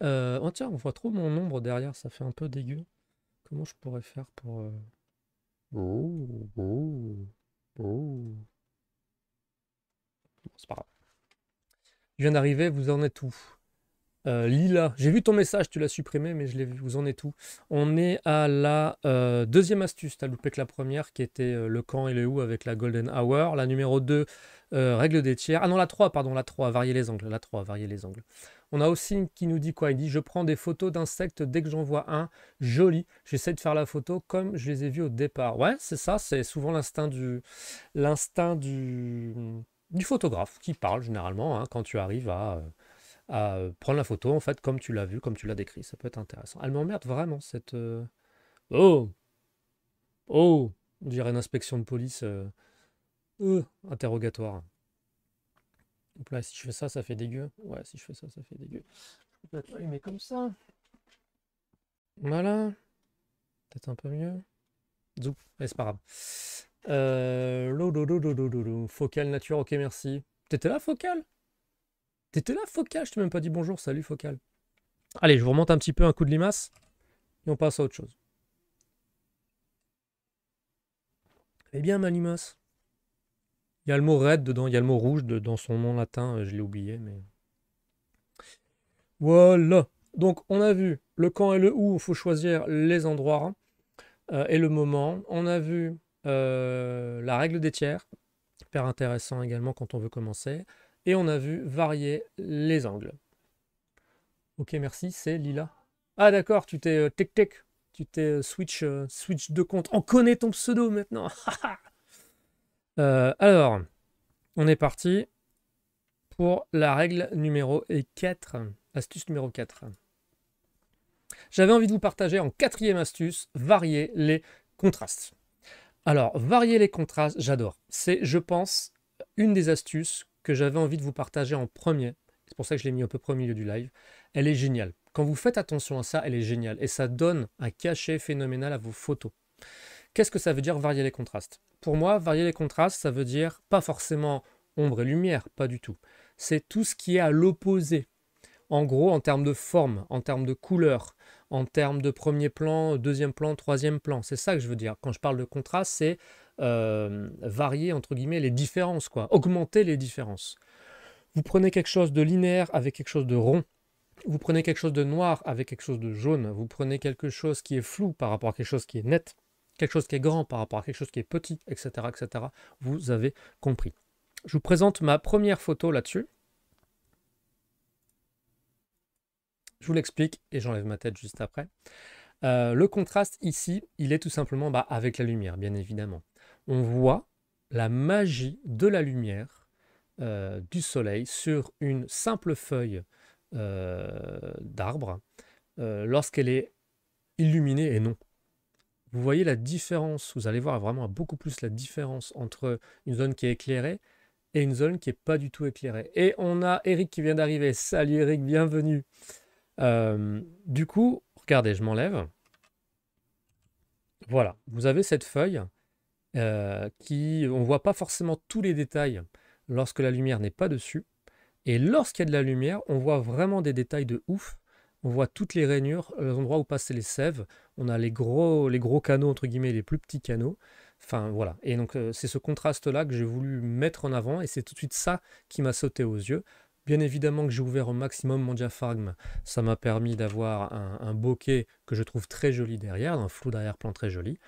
oh tiens, on voit trop mon ombre derrière, ça fait un peu dégueu. Comment je pourrais faire pour. Oh, oh, oh. C'est pas grave. Je viens d'arriver, vous en êtes où euh, Lila, j'ai vu ton message, tu l'as supprimé, mais je l'ai vu, vous en êtes où On est à la euh, deuxième astuce, t'as loupé que la première, qui était euh, le camp et le où avec la Golden Hour. La numéro 2, règle des tiers. Ah non, la 3, pardon, la 3, varier les angles. La 3, varier les angles. On a aussi qui nous dit quoi Il dit Je prends des photos d'insectes dès que j'en vois un. Joli. J'essaie de faire la photo comme je les ai vus au départ. Ouais, c'est ça. C'est souvent l'instinct du. L'instinct du. Du photographe qui parle généralement hein, quand tu arrives à, prendre la photo en fait comme tu l'as vu, comme tu l'as décrit, ça peut être intéressant. Elle m'emmerde vraiment cette euh, oh oh, on dirait une inspection de police euh, euh, interrogatoire. Donc là, si je fais ça, ça fait dégueu. Ouais, si je fais ça, ça fait dégueu. Je peut-être comme ça. Voilà. Peut-être un peu mieux. Zou, c'est pas grave. Euh... Focal nature, ok, merci. T'étais là, Focal T'étais là, Focal Je t'ai même pas dit bonjour, salut, Focal. Allez, je vous remonte un petit peu un coup de limace et on passe à autre chose. Eh bien, ma limace il y a le mot red dedans, il y a le mot rouge de, dans son nom latin, euh, je l'ai oublié, mais. Voilà. Donc on a vu le quand et le où, il faut choisir les endroits euh, et le moment. On a vu euh, la règle des tiers, Super intéressant également quand on veut commencer. Et on a vu varier les angles. Ok, merci, c'est Lila. Ah d'accord, tu t'es tic tic, tu t'es switch, switch de compte. On connaît ton pseudo maintenant. Euh, alors, on est parti pour la règle numéro 4, astuce numéro 4. J'avais envie de vous partager en quatrième astuce, varier les contrastes. Alors, varier les contrastes, j'adore. C'est, je pense, une des astuces que j'avais envie de vous partager en premier. C'est pour ça que je l'ai mis un peu au milieu du live. Elle est géniale. Quand vous faites attention à ça, elle est géniale. Et ça donne un cachet phénoménal à vos photos. Qu'est-ce que ça veut dire varier les contrastes Pour moi, varier les contrastes, ça veut dire pas forcément ombre et lumière, pas du tout. C'est tout ce qui est à l'opposé. En gros, en termes de forme, en termes de couleur, en termes de premier plan, deuxième plan, troisième plan. C'est ça que je veux dire. Quand je parle de contraste, c'est euh, varier, entre guillemets, les différences, quoi. Augmenter les différences. Vous prenez quelque chose de linéaire avec quelque chose de rond. Vous prenez quelque chose de noir avec quelque chose de jaune. Vous prenez quelque chose qui est flou par rapport à quelque chose qui est net quelque chose qui est grand par rapport à quelque chose qui est petit, etc. etc. Vous avez compris. Je vous présente ma première photo là-dessus. Je vous l'explique et j'enlève ma tête juste après. Euh, le contraste ici, il est tout simplement bah, avec la lumière, bien évidemment. On voit la magie de la lumière euh, du soleil sur une simple feuille euh, d'arbre lorsqu'elle est illuminée et non vous voyez la différence, vous allez voir vraiment beaucoup plus la différence entre une zone qui est éclairée et une zone qui n'est pas du tout éclairée. Et on a Eric qui vient d'arriver. Salut Eric, bienvenue. Euh, du coup, regardez, je m'enlève. Voilà, vous avez cette feuille euh, qui, on ne voit pas forcément tous les détails lorsque la lumière n'est pas dessus. Et lorsqu'il y a de la lumière, on voit vraiment des détails de ouf on voit toutes les rainures, euh, l'endroit endroits où passaient les sèves, on a les gros, les gros canaux, entre guillemets, les plus petits canaux. Enfin voilà, et donc euh, c'est ce contraste-là que j'ai voulu mettre en avant, et c'est tout de suite ça qui m'a sauté aux yeux. Bien évidemment que j'ai ouvert au maximum mon diaphragme, ça m'a permis d'avoir un, un, bokeh que je trouve très joli derrière, un flou d'arrière-plan très joli.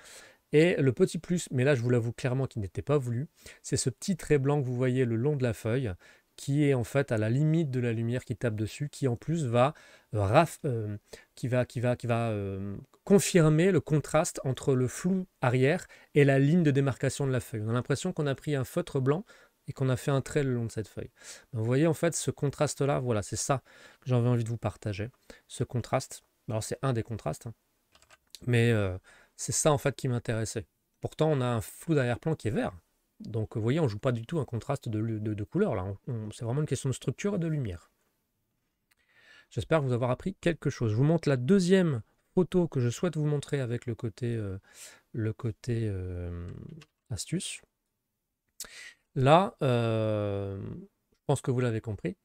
Et le petit plus, mais là je vous l'avoue clairement qu'il n'était pas voulu, c'est ce petit trait blanc que vous voyez le long de la feuille, qui est en fait à la limite de la lumière qui tape dessus, qui en plus va euh, euh, qui va, qui va, qui va euh, confirmer le contraste entre le flou arrière et la ligne de démarcation de la feuille. On a l'impression qu'on a pris un feutre blanc et qu'on a fait un trait le long de cette feuille. vous voyez en fait ce contraste-là, voilà, c'est ça que j'avais envie de vous partager. Ce contraste, alors c'est un des contrastes, hein, mais c'est ça en fait qui m'intéressait. Pourtant on a un flou d'arrière-plan qui est vert. Donc vous voyez, on joue pas du tout un contraste de, de, de couleur là. C'est vraiment une question de structure et de lumière. J'espère vous avoir appris quelque chose. Je vous montre la deuxième photo que je souhaite vous montrer avec le côté, euh, le côté euh, astuce. Là, euh, je pense que vous l'avez compris.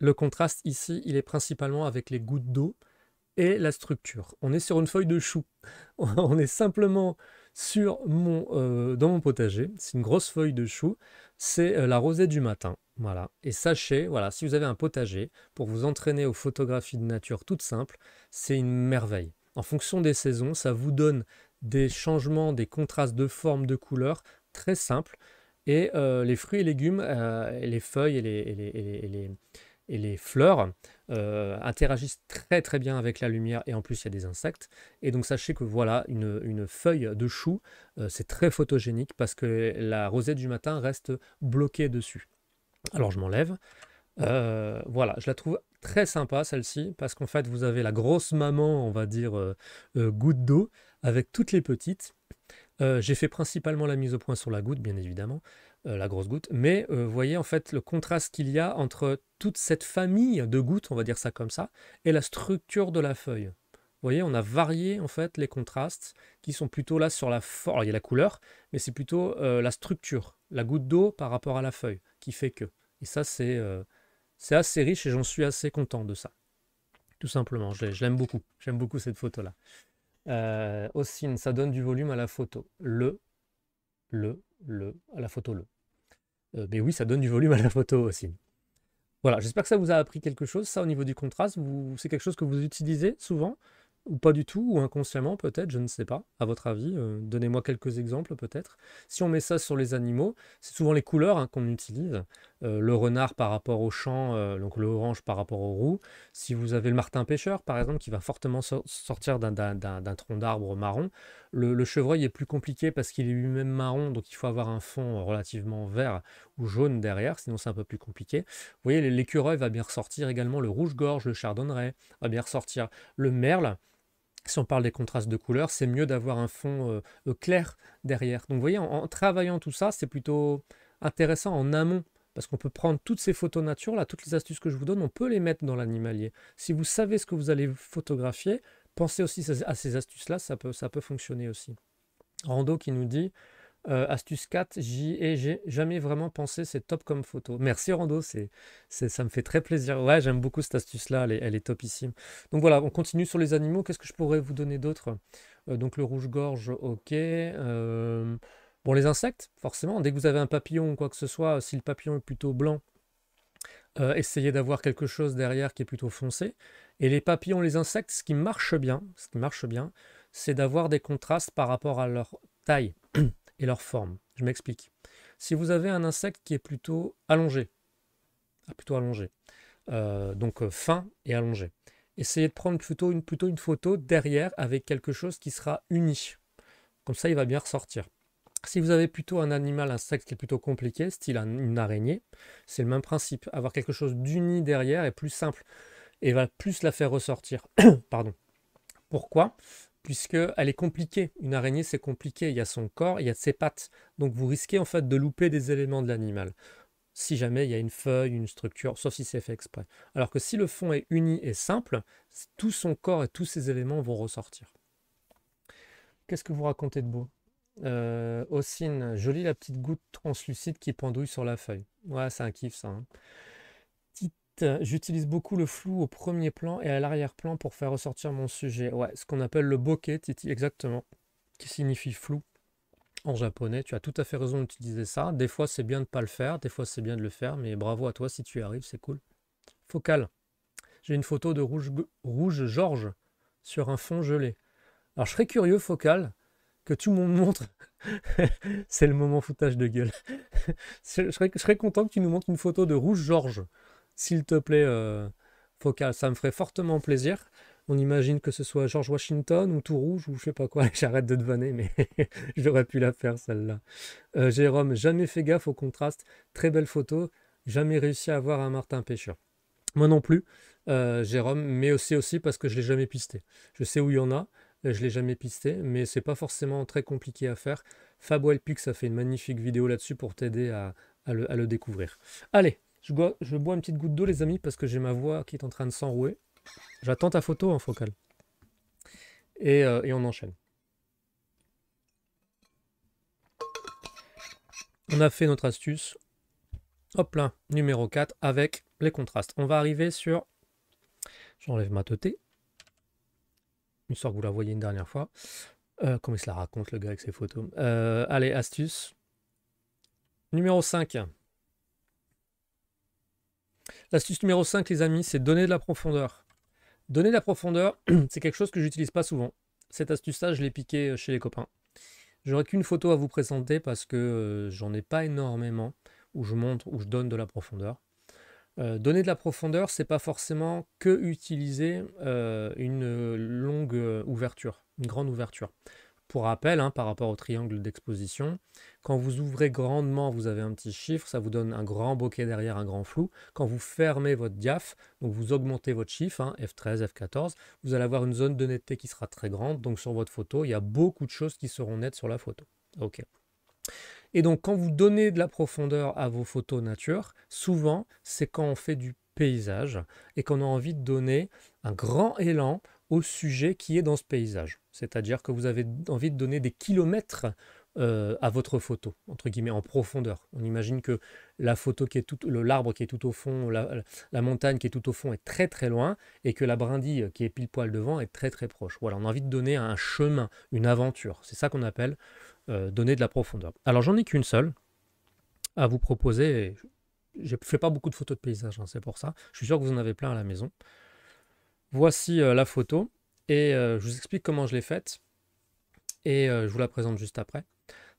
Le contraste ici, il est principalement avec les gouttes d'eau et la structure. On est sur une feuille de chou. On est simplement sur mon, dans mon potager. C'est une grosse feuille de chou. C'est la rosée du matin. Voilà. Et sachez, voilà, si vous avez un potager, pour vous entraîner aux photographies de nature toute simple, c'est une merveille. En fonction des saisons, ça vous donne des changements, des contrastes de forme, de couleurs très simples. Et euh, les fruits et légumes, euh, les feuilles et les, fleurs euh, interagissent très très bien avec la lumière et en plus il y a des insectes. Et donc sachez que voilà, une, une feuille de chou, c'est très photogénique parce que la rosette du matin reste bloquée dessus. Alors je m'enlève. Euh, voilà, je la trouve très sympa celle-ci, parce qu'en fait vous avez la grosse maman, on va dire, euh, euh, goutte d'eau, avec toutes les petites. J'ai fait principalement la mise au point sur la goutte, bien évidemment, la grosse goutte, mais vous voyez en fait le contraste qu'il y a entre toute cette famille de gouttes, on va dire ça comme ça, et la structure de la feuille. Vous voyez, on a varié en fait les contrastes qui sont plutôt là sur la forme. Il y a la couleur, mais c'est plutôt la structure, la goutte d'eau par rapport à la feuille qui fait que. Et ça, euh, c'est assez riche et j'en suis assez content de ça. Tout simplement, je, l'aime beaucoup. J'aime beaucoup cette photo-là. Euh, ça donne du volume à la photo. Le, le, le, à la photo, le. Euh, mais oui, ça donne du volume à la photo aussi. Voilà, j'espère que ça vous a appris quelque chose. Ça, au niveau du contraste, c'est quelque chose que vous utilisez souvent ou pas du tout, ou inconsciemment peut-être, je ne sais pas, à votre avis, euh, donnez-moi quelques exemples peut-être. Si on met ça sur les animaux, c'est souvent les couleurs hein, qu'on utilise, euh, le renard par rapport au champ, euh, donc le orange par rapport au roux. Si vous avez le martin pêcheur par exemple, qui va fortement sortir d'un tronc d'arbre marron, le, le, chevreuil est plus compliqué parce qu'il est lui-même marron, donc il faut avoir un fond relativement vert ou jaune derrière, sinon c'est un peu plus compliqué. Vous voyez, l'écureuil va bien ressortir également, le rouge-gorge, le chardonneret va bien ressortir, le merle si on parle des contrastes de couleurs, c'est mieux d'avoir un fond euh, clair derrière. Donc vous voyez, en, travaillant tout ça, c'est plutôt intéressant en amont. Parce qu'on peut prendre toutes ces photos nature, là, toutes les astuces que je vous donne, on peut les mettre dans l'animalier. Si vous savez ce que vous allez photographier, pensez aussi à ces astuces-là, ça peut, ça peut fonctionner aussi. Rando qui nous dit euh, astuce 4, j'y ai jamais vraiment pensé, c'est top comme photo. Merci Rando, ça me fait très plaisir. Ouais, j'aime beaucoup cette astuce-là, elle est, topissime. Donc voilà, on continue sur les animaux. Qu'est-ce que je pourrais vous donner d'autre euh, Donc le rouge-gorge, ok. Euh, bon, les insectes, forcément, dès que vous avez un papillon ou quoi que ce soit, si le papillon est plutôt blanc, essayez d'avoir quelque chose derrière qui est plutôt foncé. Et les papillons, les insectes, ce qui marche bien, ce qui marche bien, c'est d'avoir des contrastes par rapport à leur taille. et leur forme. Je m'explique. Si vous avez un insecte qui est plutôt allongé, ah, plutôt allongé, euh, donc euh, fin et allongé, essayez de prendre plutôt une, plutôt une photo derrière avec quelque chose qui sera uni. Comme ça, il va bien ressortir. Si vous avez plutôt un animal, insecte qui est plutôt compliqué, style une araignée, c'est le même principe. Avoir quelque chose d'uni derrière est plus simple et va plus la faire ressortir. Pardon. Pourquoi puisqu'elle est compliquée. Une araignée, c'est compliqué. Il y a son corps, il y a ses pattes. Donc vous risquez en fait de louper des éléments de l'animal, si jamais il y a une feuille, une structure, sauf si c'est fait exprès. Alors que si le fond est uni et simple, tout son corps et tous ses éléments vont ressortir. Qu'est-ce que vous racontez de beau euh, jolie la petite goutte translucide qui pendouille sur la feuille. Ouais, c'est un kiff ça. Hein j'utilise beaucoup le flou au premier plan et à l'arrière-plan pour faire ressortir mon sujet. Ouais, ce qu'on appelle le bokeh, Titi, exactement, qui signifie flou en japonais. Tu as tout à fait raison d'utiliser ça. Des fois, c'est bien de ne pas le faire, des fois, c'est bien de le faire, mais bravo à toi si tu y arrives, c'est cool. Focal. J'ai une photo de rouge, rouge Georges sur un fond gelé. Alors, je serais curieux, Focal, que tu monde montres. c'est le moment foutage de gueule. je, serais, je serais content que tu nous montres une photo de rouge Georges s'il te plaît, euh, Focal, ça me ferait fortement plaisir. On imagine que ce soit George Washington ou Tout Rouge ou je sais pas quoi. J'arrête de deviner, mais j'aurais pu la faire celle-là. Euh, Jérôme, jamais fait gaffe au contraste. Très belle photo. Jamais réussi à avoir un Martin Pêcheur. Moi non plus, euh, Jérôme, mais aussi aussi parce que je l'ai jamais pisté. Je sais où il y en a, je l'ai jamais pisté, mais c'est pas forcément très compliqué à faire. Fab Pix a fait une magnifique vidéo là-dessus pour t'aider à, le découvrir. Allez, je bois, je bois une petite goutte d'eau, les amis, parce que j'ai ma voix qui est en train de s'enrouer. J'attends ta photo en focale. Euh, et, on enchaîne. On a fait notre astuce. Hop là, numéro 4 avec les contrastes. On va arriver sur... J'enlève ma teuté. Une sorte que vous la voyez une dernière fois. comme euh, comment il se la raconte le gars avec ses photos. Euh, allez, astuce. Numéro 5. L'astuce numéro 5, les amis, c'est donner de la profondeur. Donner de la profondeur, c'est quelque chose que j'utilise pas souvent. Cette astuce-là, je l'ai piquée euh, chez les copains. J'aurais qu'une photo à vous présenter parce que euh, j'en ai pas énormément où je montre, où je donne de la profondeur. Euh, donner de la profondeur, c'est pas forcément que utiliser une longue ouverture, une grande ouverture. Pour rappel, hein, par rapport au triangle d'exposition, quand vous ouvrez grandement, vous avez un petit chiffre, ça vous donne un grand bokeh derrière, un grand flou. Quand vous fermez votre diaph, donc vous augmentez votre chiffre, hein, F13, F14, vous allez avoir une zone de netteté qui sera très grande. Donc sur votre photo, il y a beaucoup de choses qui seront nettes sur la photo. OK. Et donc quand vous donnez de la profondeur à vos photos nature, souvent c'est quand on fait du paysage et qu'on a envie de donner un grand élan au sujet qui est dans ce paysage. C'est-à-dire que vous avez envie de donner des kilomètres euh, à votre photo, entre guillemets, en profondeur. On imagine que la photo qui est tout, l'arbre qui est tout au fond, la, montagne qui est tout au fond est très très loin, et que la brindille qui est pile poil devant est très très proche. Voilà, on a envie de donner un chemin, une aventure. C'est ça qu'on appelle euh, donner de la profondeur. Alors j'en ai qu'une seule à vous proposer. Je ne fais pas beaucoup de photos de paysage, hein, c'est pour ça. Je suis sûr que vous en avez plein à la maison. Voici euh, la photo et euh, je vous explique comment je l'ai faite et euh, je vous la présente juste après.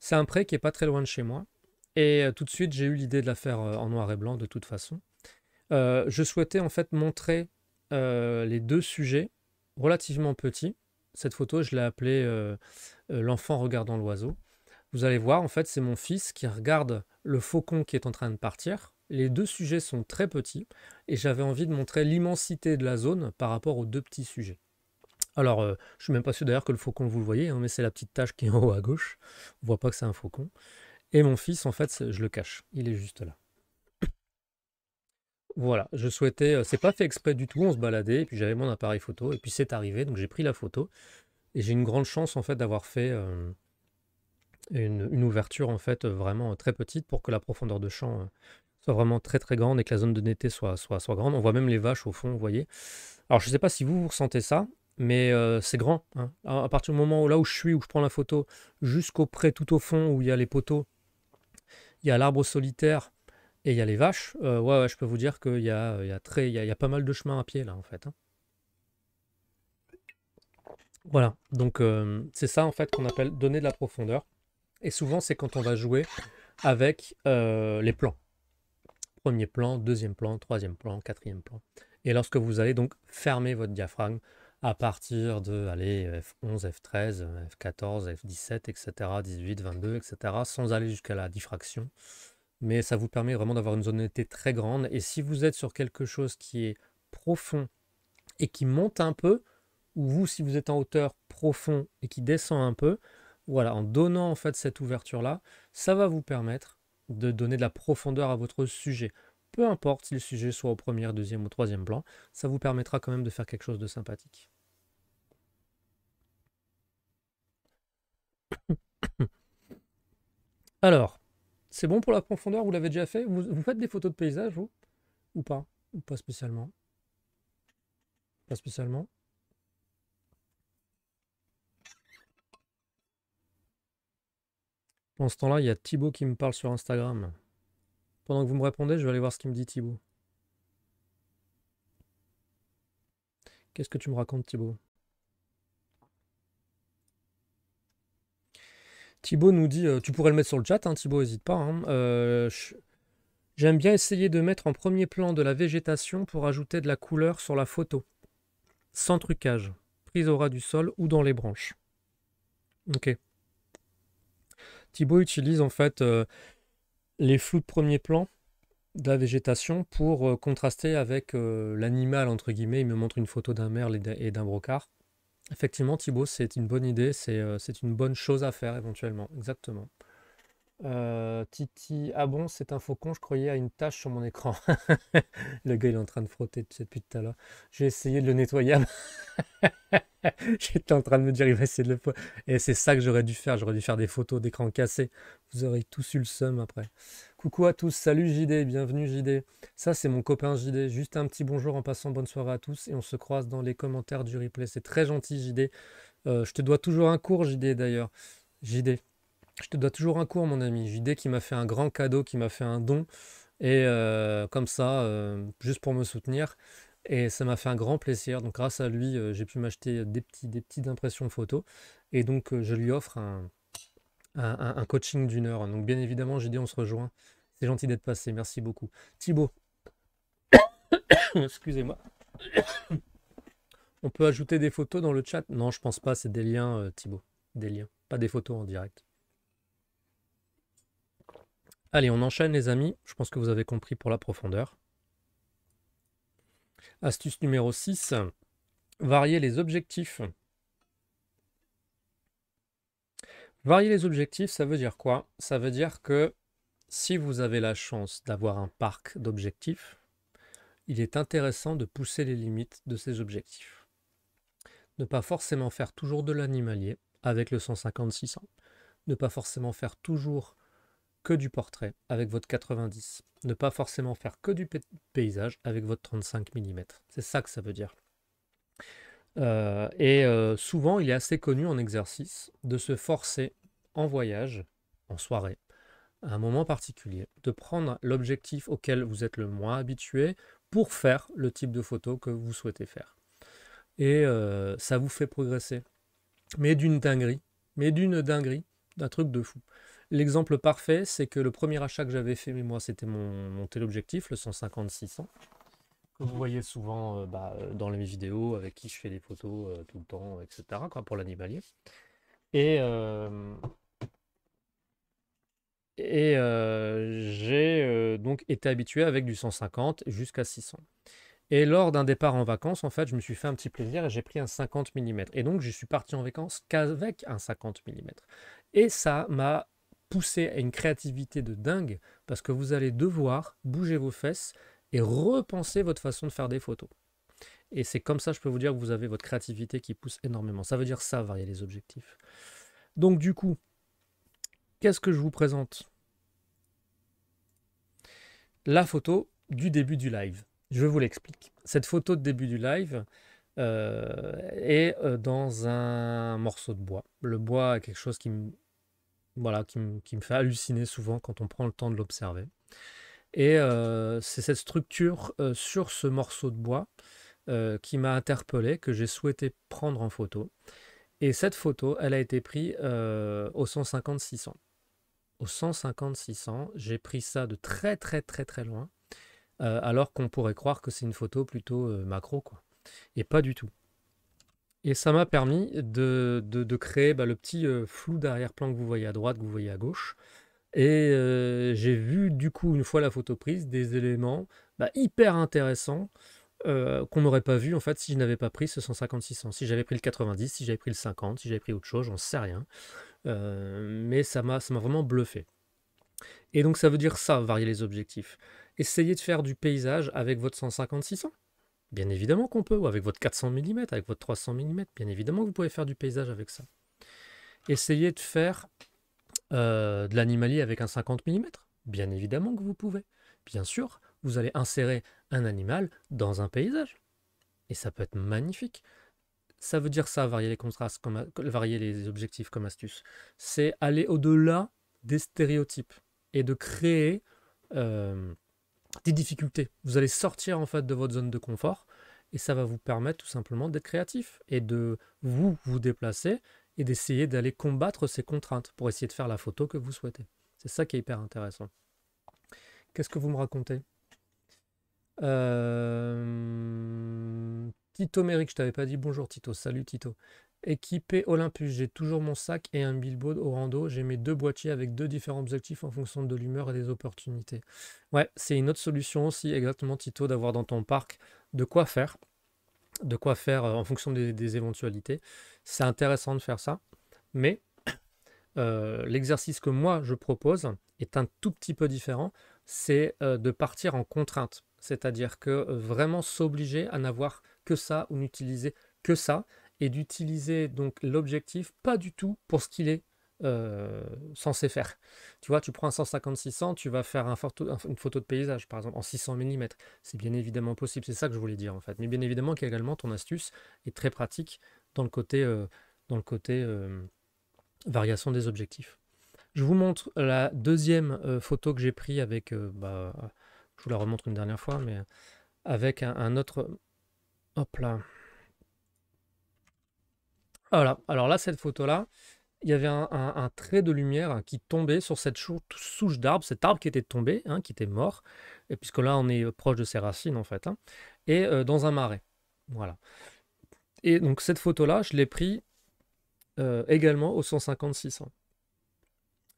C'est un prêt qui est pas très loin de chez moi et tout de suite j'ai eu l'idée de la faire en noir et blanc de toute façon. je souhaitais en fait montrer les deux sujets relativement petits. Cette photo, je l'ai appelée L'enfant regardant l'oiseau. Vous allez voir, en fait, c'est mon fils qui regarde le faucon qui est en train de partir. Les deux sujets sont très petits et j'avais envie de montrer l'immensité de la zone par rapport aux deux petits sujets. Alors, je euh, je suis même pas sûr d'ailleurs que le faucon, vous le voyez, hein, mais c'est la petite tache qui est en haut à gauche. On voit pas que c'est un faucon. Et mon fils, en fait, je le cache. Il est juste là. Voilà, je souhaitais, euh, c'est pas fait exprès du tout, on se baladait, et puis j'avais mon appareil photo, et puis c'est arrivé, donc j'ai pris la photo, et j'ai une grande chance en fait d'avoir fait euh, une, ouverture en fait vraiment très petite pour que la profondeur de champ soit vraiment très très grande et que la zone de netteté soit, soit, soit grande. On voit même les vaches au fond, vous voyez. Alors je ne sais pas si vous, vous ressentez ça, mais euh, c'est grand. Hein. À, partir du moment où là où je suis, où je prends la photo, jusqu'au près tout au fond où il y a les poteaux, il y a l'arbre solitaire et il y a les vaches, euh, ouais, je peux vous dire qu'il y a, y, a très, il y, a, pas mal de chemin à pied là en fait. Hein. Voilà, donc euh, c'est ça en fait qu'on appelle donner de la profondeur. Et souvent c'est quand on va jouer avec les plans premier plan, deuxième plan, troisième plan, quatrième plan. Et lorsque vous allez donc fermer votre diaphragme à partir de allez, F11, F13, F14, F17, etc., 18, 22, etc., sans aller jusqu'à la diffraction. Mais ça vous permet vraiment d'avoir une zone d'honnêteté très grande. Et si vous êtes sur quelque chose qui est profond et qui monte un peu, ou vous, si vous êtes en hauteur profond et qui descend un peu, voilà, en donnant en fait cette ouverture-là, ça va vous permettre de donner de la profondeur à votre sujet. Peu importe si le sujet soit au premier, deuxième ou troisième plan, ça vous permettra quand même de faire quelque chose de sympathique. Alors, c'est bon pour la profondeur, vous l'avez déjà fait vous, faites des photos de paysage, vous Ou pas Ou pas spécialement Pas spécialement En ce temps-là, il y a Thibaut qui me parle sur Instagram. Pendant que vous me répondez, je vais aller voir ce qu'il me dit Thibaut. Qu'est-ce que tu me racontes Thibaut Thibaut nous dit, euh, tu pourrais le mettre sur le chat, hein, Thibaut, n'hésite pas. Hein. Euh, j'aime bien essayer de mettre en premier plan de la végétation pour ajouter de la couleur sur la photo. Sans trucage, prise au ras du sol ou dans les branches. Ok. Thibaut utilise en fait euh, les flous de premier plan de la végétation pour euh, contraster avec euh, l'animal, entre guillemets. Il me montre une photo d'un merle et d'un brocard. Effectivement, Thibaut, c'est une bonne idée, c'est une bonne chose à faire éventuellement, exactement. Euh, Titi, ah bon, c'est un faucon, je croyais à une tache sur mon écran. le gars, il est en train de frotter depuis tout à l'heure. J'ai essayé de le nettoyer. J'étais en train de me dire, il va essayer de le. Et c'est ça que j'aurais dû faire. J'aurais dû faire des photos d'écran cassé. Vous aurez tous eu le seum après. Coucou à tous. Salut JD. Bienvenue JD. Ça, c'est mon copain JD. Juste un petit bonjour en passant. Bonne soirée à tous. Et on se croise dans les commentaires du replay. C'est très gentil, JD. Euh, je te dois toujours un cours, JD d'ailleurs. JD. Je te dois toujours un cours, hein, mon ami. JD qui m'a fait un grand cadeau, qui m'a fait un don. Et euh, comme ça, euh, juste pour me soutenir. Et ça m'a fait un grand plaisir. Donc grâce à lui, euh, j'ai pu m'acheter des petits, des petites impressions photo. Et donc je lui offre un, coaching d'une heure. Donc bien évidemment, j'ai dit on se rejoint. C'est gentil d'être passé. Merci beaucoup. Thibaut. Excusez-moi. on peut ajouter des photos dans le chat Non, je pense pas. C'est des liens, Thibaut. Des liens. Pas des photos en direct. Allez, on enchaîne les amis. Je pense que vous avez compris pour la profondeur. Astuce numéro 6, varier les objectifs. Varier les objectifs, ça veut dire quoi Ça veut dire que si vous avez la chance d'avoir un parc d'objectifs, il est intéressant de pousser les limites de ces objectifs. Ne pas forcément faire toujours de l'animalier avec le 150-600. Ne pas forcément faire toujours que du portrait avec votre 90. Ne pas forcément faire que du paysage avec votre 35 mm. C'est ça que ça veut dire. Euh, et euh, souvent, il est assez connu en exercice de se forcer en voyage, en soirée, à un moment particulier, de prendre l'objectif auquel vous êtes le moins habitué pour faire le type de photo que vous souhaitez faire. Et euh, ça vous fait progresser. Mais d'une dinguerie, mais d'une dinguerie, d'un truc de fou. L'exemple parfait, c'est que le premier achat que j'avais fait, moi c'était mon, téléobjectif, le 150-600, que vous voyez souvent euh, bah, euh, dans les vidéos, avec qui je fais des photos euh, tout le temps, etc., pour l'animalier. Et, et j'ai donc été habitué avec du 150 jusqu'à 600. Et lors d'un départ en vacances, en fait, je me suis fait un petit plaisir et j'ai pris un 50 mm. Et donc, je suis parti en vacances qu'avec un 50 mm. Et ça m'a pousser à une créativité de dingue parce que vous allez devoir bouger vos fesses et repenser votre façon de faire des photos. Et c'est comme ça, je peux vous dire que vous avez votre créativité qui pousse énormément. Ça veut dire ça, varier les objectifs. Donc du coup, qu'est-ce que je vous présente La photo du début du live. Je vous l'explique. Cette photo de début du live euh, est euh, dans un morceau de bois. Le bois est quelque chose qui me voilà, qui, me fait halluciner souvent quand on prend le temps de l'observer. Et euh, c'est cette structure euh, sur ce morceau de bois euh, qui m'a interpellé, que j'ai souhaité prendre en photo. Et cette photo, elle a été prise au 150-600. Au 150-600, j'ai pris ça de très très très très loin, alors qu'on pourrait croire que c'est une photo plutôt macro, quoi. Et pas du tout. Et ça m'a permis de, créer bah, le petit euh, flou d'arrière-plan que vous voyez à droite, que vous voyez à gauche. Et euh, j'ai vu du coup, une fois la photo prise, des éléments bah, hyper intéressants euh, qu'on n'aurait pas vu en fait si je n'avais pas pris ce 15600. Si j'avais pris le 90, si j'avais pris le 50, si j'avais pris autre chose, j'en sais rien. mais ça m'a vraiment bluffé. Et donc ça veut dire ça, varier les objectifs. Essayez de faire du paysage avec votre 15600. Bien évidemment qu'on peut, ou avec votre 400 mm, avec votre 300 mm, bien évidemment que vous pouvez faire du paysage avec ça. Essayez de faire euh, de l'animalier avec un 50 mm, bien évidemment que vous pouvez. Bien sûr, vous allez insérer un animal dans un paysage. Et ça peut être magnifique. Ça veut dire ça, varier les contrastes, varier les objectifs comme astuce. C'est aller au-delà des stéréotypes et de créer euh, des difficultés. Vous allez sortir en fait de votre zone de confort et ça va vous permettre tout simplement d'être créatif et de vous vous déplacer et d'essayer d'aller combattre ces contraintes pour essayer de faire la photo que vous souhaitez. C'est ça qui est hyper intéressant. Qu'est-ce que vous me racontez euh... Tito Méric, je t'avais pas dit bonjour Tito, salut Tito. Équipé Olympus, j'ai toujours mon sac et un billboard au rando. J'ai mes deux boîtiers avec deux différents objectifs en fonction de l'humeur et des opportunités. Ouais, c'est une autre solution aussi, exactement Tito, d'avoir dans ton parc de quoi faire, de quoi faire euh, en fonction des, éventualités. C'est intéressant de faire ça, mais euh, l'exercice que moi je propose est un tout petit peu différent, c'est euh, de partir en contrainte, c'est-à-dire que vraiment s'obliger à n'avoir que ça ou n'utiliser que ça et d'utiliser donc l'objectif pas du tout pour ce qu'il est euh, censé faire. Tu vois, tu prends un 150-600, tu vas faire une photo de paysage, par exemple, en 600 mm. C'est bien évidemment possible, c'est ça que je voulais dire en fait. Mais bien évidemment qu'également, ton astuce est très pratique dans le côté, euh, dans le côté euh, variation des objectifs. Je vous montre la deuxième photo que j'ai prise avec, bah, je vous la remontre une dernière fois, mais avec un autre, Hop là. Voilà. Alors là, cette photo-là, il y avait un, trait de lumière qui tombait sur cette souche d'arbre, cet arbre qui était tombé, hein, qui était mort, et puisque là on est proche de ses racines en fait, hein. et euh, dans un marais. Voilà. Et donc cette photo-là, je l'ai pris euh, également au 156. Hein.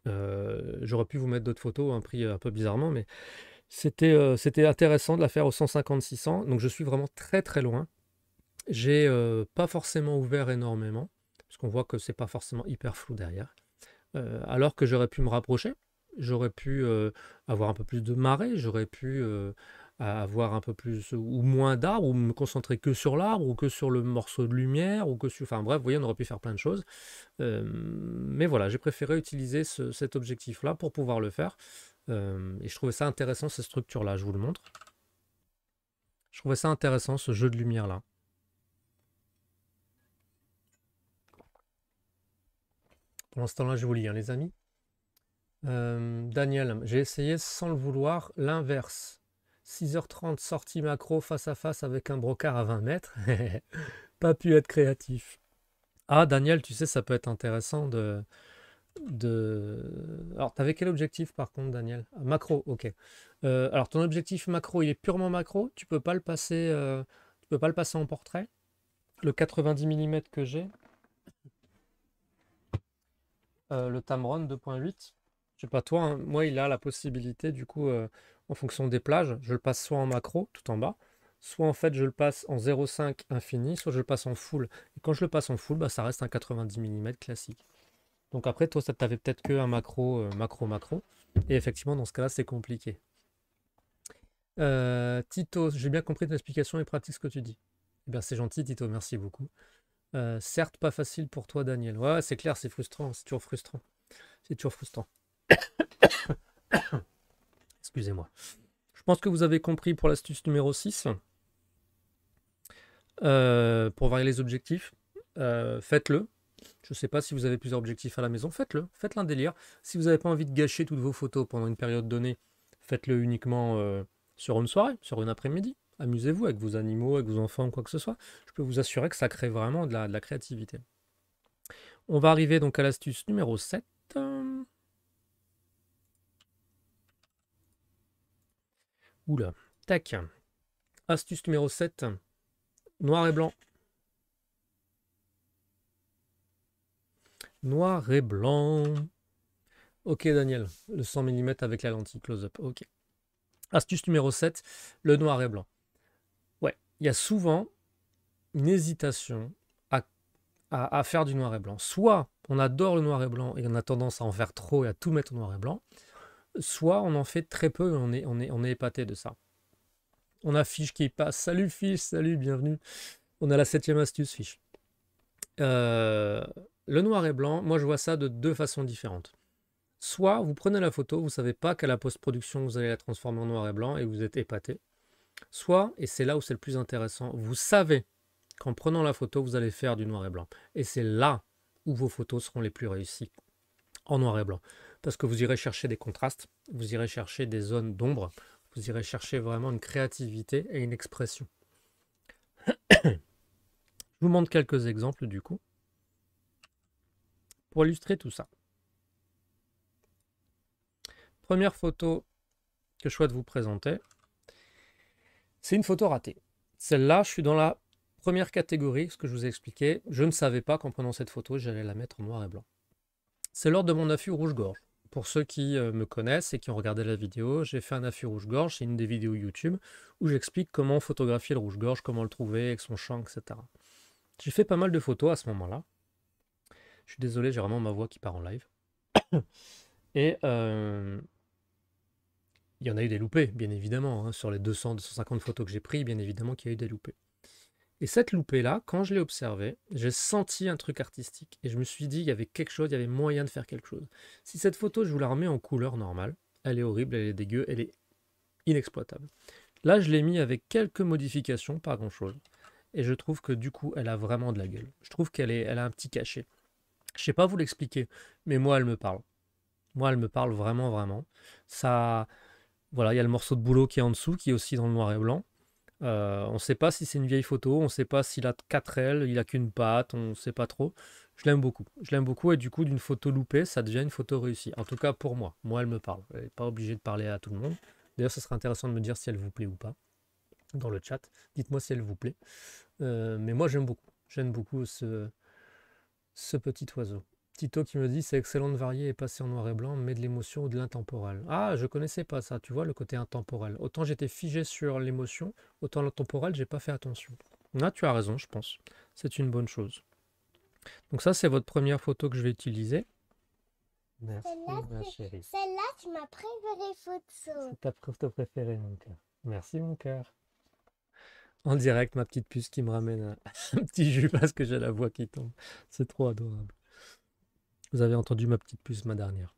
Euh, j'aurais pu vous mettre d'autres photos, un prix un peu bizarrement, mais euh, c'était intéressant de la faire au 150-600, donc je suis vraiment très très loin. J'ai euh, pas forcément ouvert énormément, parce qu'on voit que c'est pas forcément hyper flou derrière. Euh, alors que j'aurais pu me rapprocher, j'aurais pu avoir un peu plus de marée, j'aurais pu avoir un peu plus ou moins d'arbres, ou me concentrer que sur l'arbre, ou que sur le morceau de lumière, ou que sur... Enfin bref, vous voyez, on aurait pu faire plein de choses. mais voilà, j'ai préféré utiliser cet objectif-là pour pouvoir le faire. Euh, et je trouvais ça intéressant, cette structure-là, je vous le montre. Je trouvais ça intéressant, ce jeu de lumière-là. Pour l'instant-là, je vous lis, hein, les amis. Euh, Daniel, j'ai essayé sans le vouloir l'inverse. 6h30 sortie macro face à face avec un brocard à 20 mètres. Pas pu être créatif. Ah, Daniel, tu sais, ça peut être intéressant de, de... Alors, avais quel objectif par contre, Daniel ah, Macro, ok. Euh, alors, ton objectif macro, il est purement macro. Tu peux pas le passer, euh, tu peux pas le passer en portrait. Le 90 mm que j'ai, euh, le Tamron 2.8. Je sais pas toi, hein, moi il a la possibilité du coup, en fonction des plages, je le passe soit en macro, tout en bas, soit en fait je le passe en 0,5 infini, soit je le passe en full. Et quand je le passe en full, bah, ça reste un 90 mm classique. Donc après, toi, ça t'avait peut-être qu'un macro, euh, macro, macro. Et effectivement, dans ce cas-là, c'est compliqué. Euh, Tito, j'ai bien compris ton explication et pratique ce que tu dis. Eh bien, c'est gentil, Tito, merci beaucoup. Euh, certes, pas facile pour toi, Daniel. Ouais, c'est clair, c'est frustrant, c'est toujours frustrant. C'est toujours frustrant. Excusez-moi. Je pense que vous avez compris pour l'astuce numéro 6. pour varier les objectifs, faites-le. Je ne sais pas si vous avez plusieurs objectifs à la maison, faites-le, faites-le un délire. Si vous n'avez pas envie de gâcher toutes vos photos pendant une période donnée, faites-le uniquement euh, sur une soirée, sur une après-midi. Amusez-vous avec vos animaux, avec vos enfants, quoi que ce soit. Je peux vous assurer que ça crée vraiment de la, de la créativité. On va arriver donc à l'astuce numéro 7. Oula, tac. Astuce numéro 7, noir et blanc. Noir et blanc. Ok Daniel, le 100 mm avec la lentille close-up. Ok. Astuce numéro 7, le noir et blanc. Ouais, il y a souvent une hésitation à, à, faire du noir et blanc. Soit on adore le noir et blanc et on a tendance à en faire trop et à tout mettre noir et blanc, soit on en fait très peu et on est, on est, on est épaté de ça. On a Fiche qui passe. Salut Fiche, salut, bienvenue. On a la septième astuce, Fiche. Euh, le noir et blanc, moi je vois ça de deux façons différentes. Soit vous prenez la photo, vous ne savez pas qu'à la post-production vous allez la transformer en noir et blanc et vous êtes épaté. Soit, et c'est là où c'est le plus intéressant, vous savez qu'en prenant la photo vous allez faire du noir et blanc. Et c'est là où vos photos seront les plus réussies en noir et blanc. Parce que vous irez chercher des contrastes, vous irez chercher des zones d'ombre, vous irez chercher vraiment une créativité et une expression. Je vous montre quelques exemples du coup pour illustrer tout ça. Première photo que je souhaite vous présenter, c'est une photo ratée. Celle-là, je suis dans la première catégorie, ce que je vous ai expliqué. Je ne savais pas qu'en prenant cette photo, j'allais la mettre en noir et blanc. C'est lors de mon affût rouge-gorge. Pour ceux qui euh, me connaissent et qui ont regardé la vidéo, j'ai fait un affût rouge-gorge, c'est une des vidéos YouTube, où j'explique comment photographier le rouge-gorge, comment le trouver avec son champ, etc. J'ai fait pas mal de photos à ce moment-là. Je suis désolé, j'ai vraiment ma voix qui part en live. Et euh, il y en a eu des loupés, bien évidemment. Hein. sur les 200-250 photos que j'ai prises, bien évidemment qu'il y a eu des loupés. Et cette loupée-là, quand je l'ai observée, j'ai senti un truc artistique. Et je me suis dit, il y avait quelque chose, il y avait moyen de faire quelque chose. Si cette photo, je vous la remets en couleur normale, elle est horrible, elle est dégueu, elle est inexploitable. Là, je l'ai mis avec quelques modifications, pas grand-chose. Et je trouve que du coup, elle a vraiment de la gueule. Je trouve qu'elle elle a un petit cachet. Je sais pas vous l'expliquer, mais moi, elle me parle. Moi, elle me parle vraiment, vraiment. Ça, voilà, il y a le morceau de boulot qui est en dessous, qui est aussi dans le noir et blanc. Euh, on ne sait pas si c'est une vieille photo, on ne sait pas s'il a quatre ailes, il n'a qu'une patte, on ne sait pas trop. Je l'aime beaucoup. Je l'aime beaucoup et du coup, d'une photo loupée, ça devient une photo réussie. En tout cas, pour moi. Moi, elle me parle. Elle n'est pas obligée de parler à tout le monde. D'ailleurs, ce serait intéressant de me dire si elle vous plaît ou pas dans le chat. Dites-moi si elle vous plaît. Euh, mais moi, j'aime beaucoup. J'aime beaucoup ce, ce petit oiseau. Tito qui me dit c'est excellent de varier et passer en noir et blanc, mais de l'émotion ou de l'intemporal. » Ah, je connaissais pas ça, tu vois, le côté intemporel. Autant j'étais figé sur l'émotion, autant l'intemporel, j'ai pas fait attention. Là, ah, tu as raison, je pense. C'est une bonne chose. Donc ça, c'est votre première photo que je vais utiliser. Merci, Celle-là, tu m'as préférée photo. C'est ta photo préférée, mon cœur. Merci, mon cœur en direct ma petite puce qui me ramène un, petit jus parce que j'ai la voix qui tombe. C'est trop adorable. Vous avez entendu ma petite puce, ma dernière.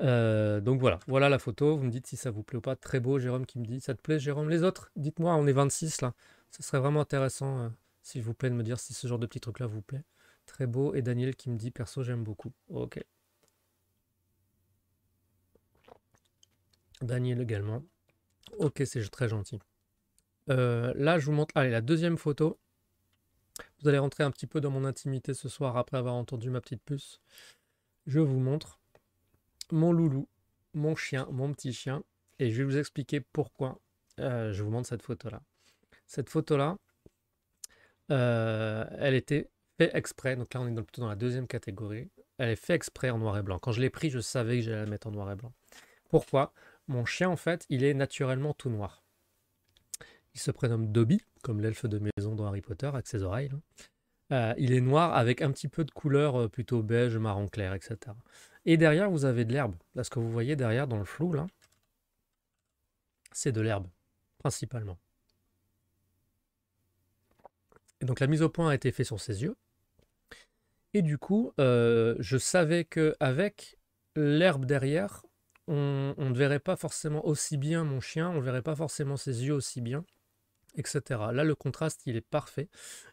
Euh, donc voilà, voilà la photo. Vous me dites si ça vous plaît ou pas. Très beau, Jérôme qui me dit ça te plaît, Jérôme. Les autres, dites-moi, on est 26 là. Ce serait vraiment intéressant, euh, s'il vous plaît, de me dire si ce genre de petit truc là vous plaît. Très beau. Et Daniel qui me dit perso, j'aime beaucoup. Ok. Daniel également. Ok, c'est très gentil. Euh, là, je vous montre allez, la deuxième photo. Vous allez rentrer un petit peu dans mon intimité ce soir après avoir entendu ma petite puce. Je vous montre mon loulou, mon chien, mon petit chien. Et je vais vous expliquer pourquoi euh, je vous montre cette photo-là. Cette photo-là, euh, elle était faite exprès. Donc là, on est dans, plutôt dans la deuxième catégorie. Elle est faite exprès en noir et blanc. Quand je l'ai pris, je savais que j'allais la mettre en noir et blanc. Pourquoi Mon chien, en fait, il est naturellement tout noir. Il se prénomme Dobby, comme l'elfe de maison dans Harry Potter, avec ses oreilles. Euh, il est noir avec un petit peu de couleur euh, plutôt beige, marron clair, etc. Et derrière, vous avez de l'herbe. Là, ce que vous voyez derrière dans le flou, là, c'est de l'herbe, principalement. Et donc la mise au point a été faite sur ses yeux. Et du coup, euh, je savais que avec l'herbe derrière, on, on ne verrait pas forcément aussi bien mon chien, on ne verrait pas forcément ses yeux aussi bien etc. Là, le contraste, il est parfait.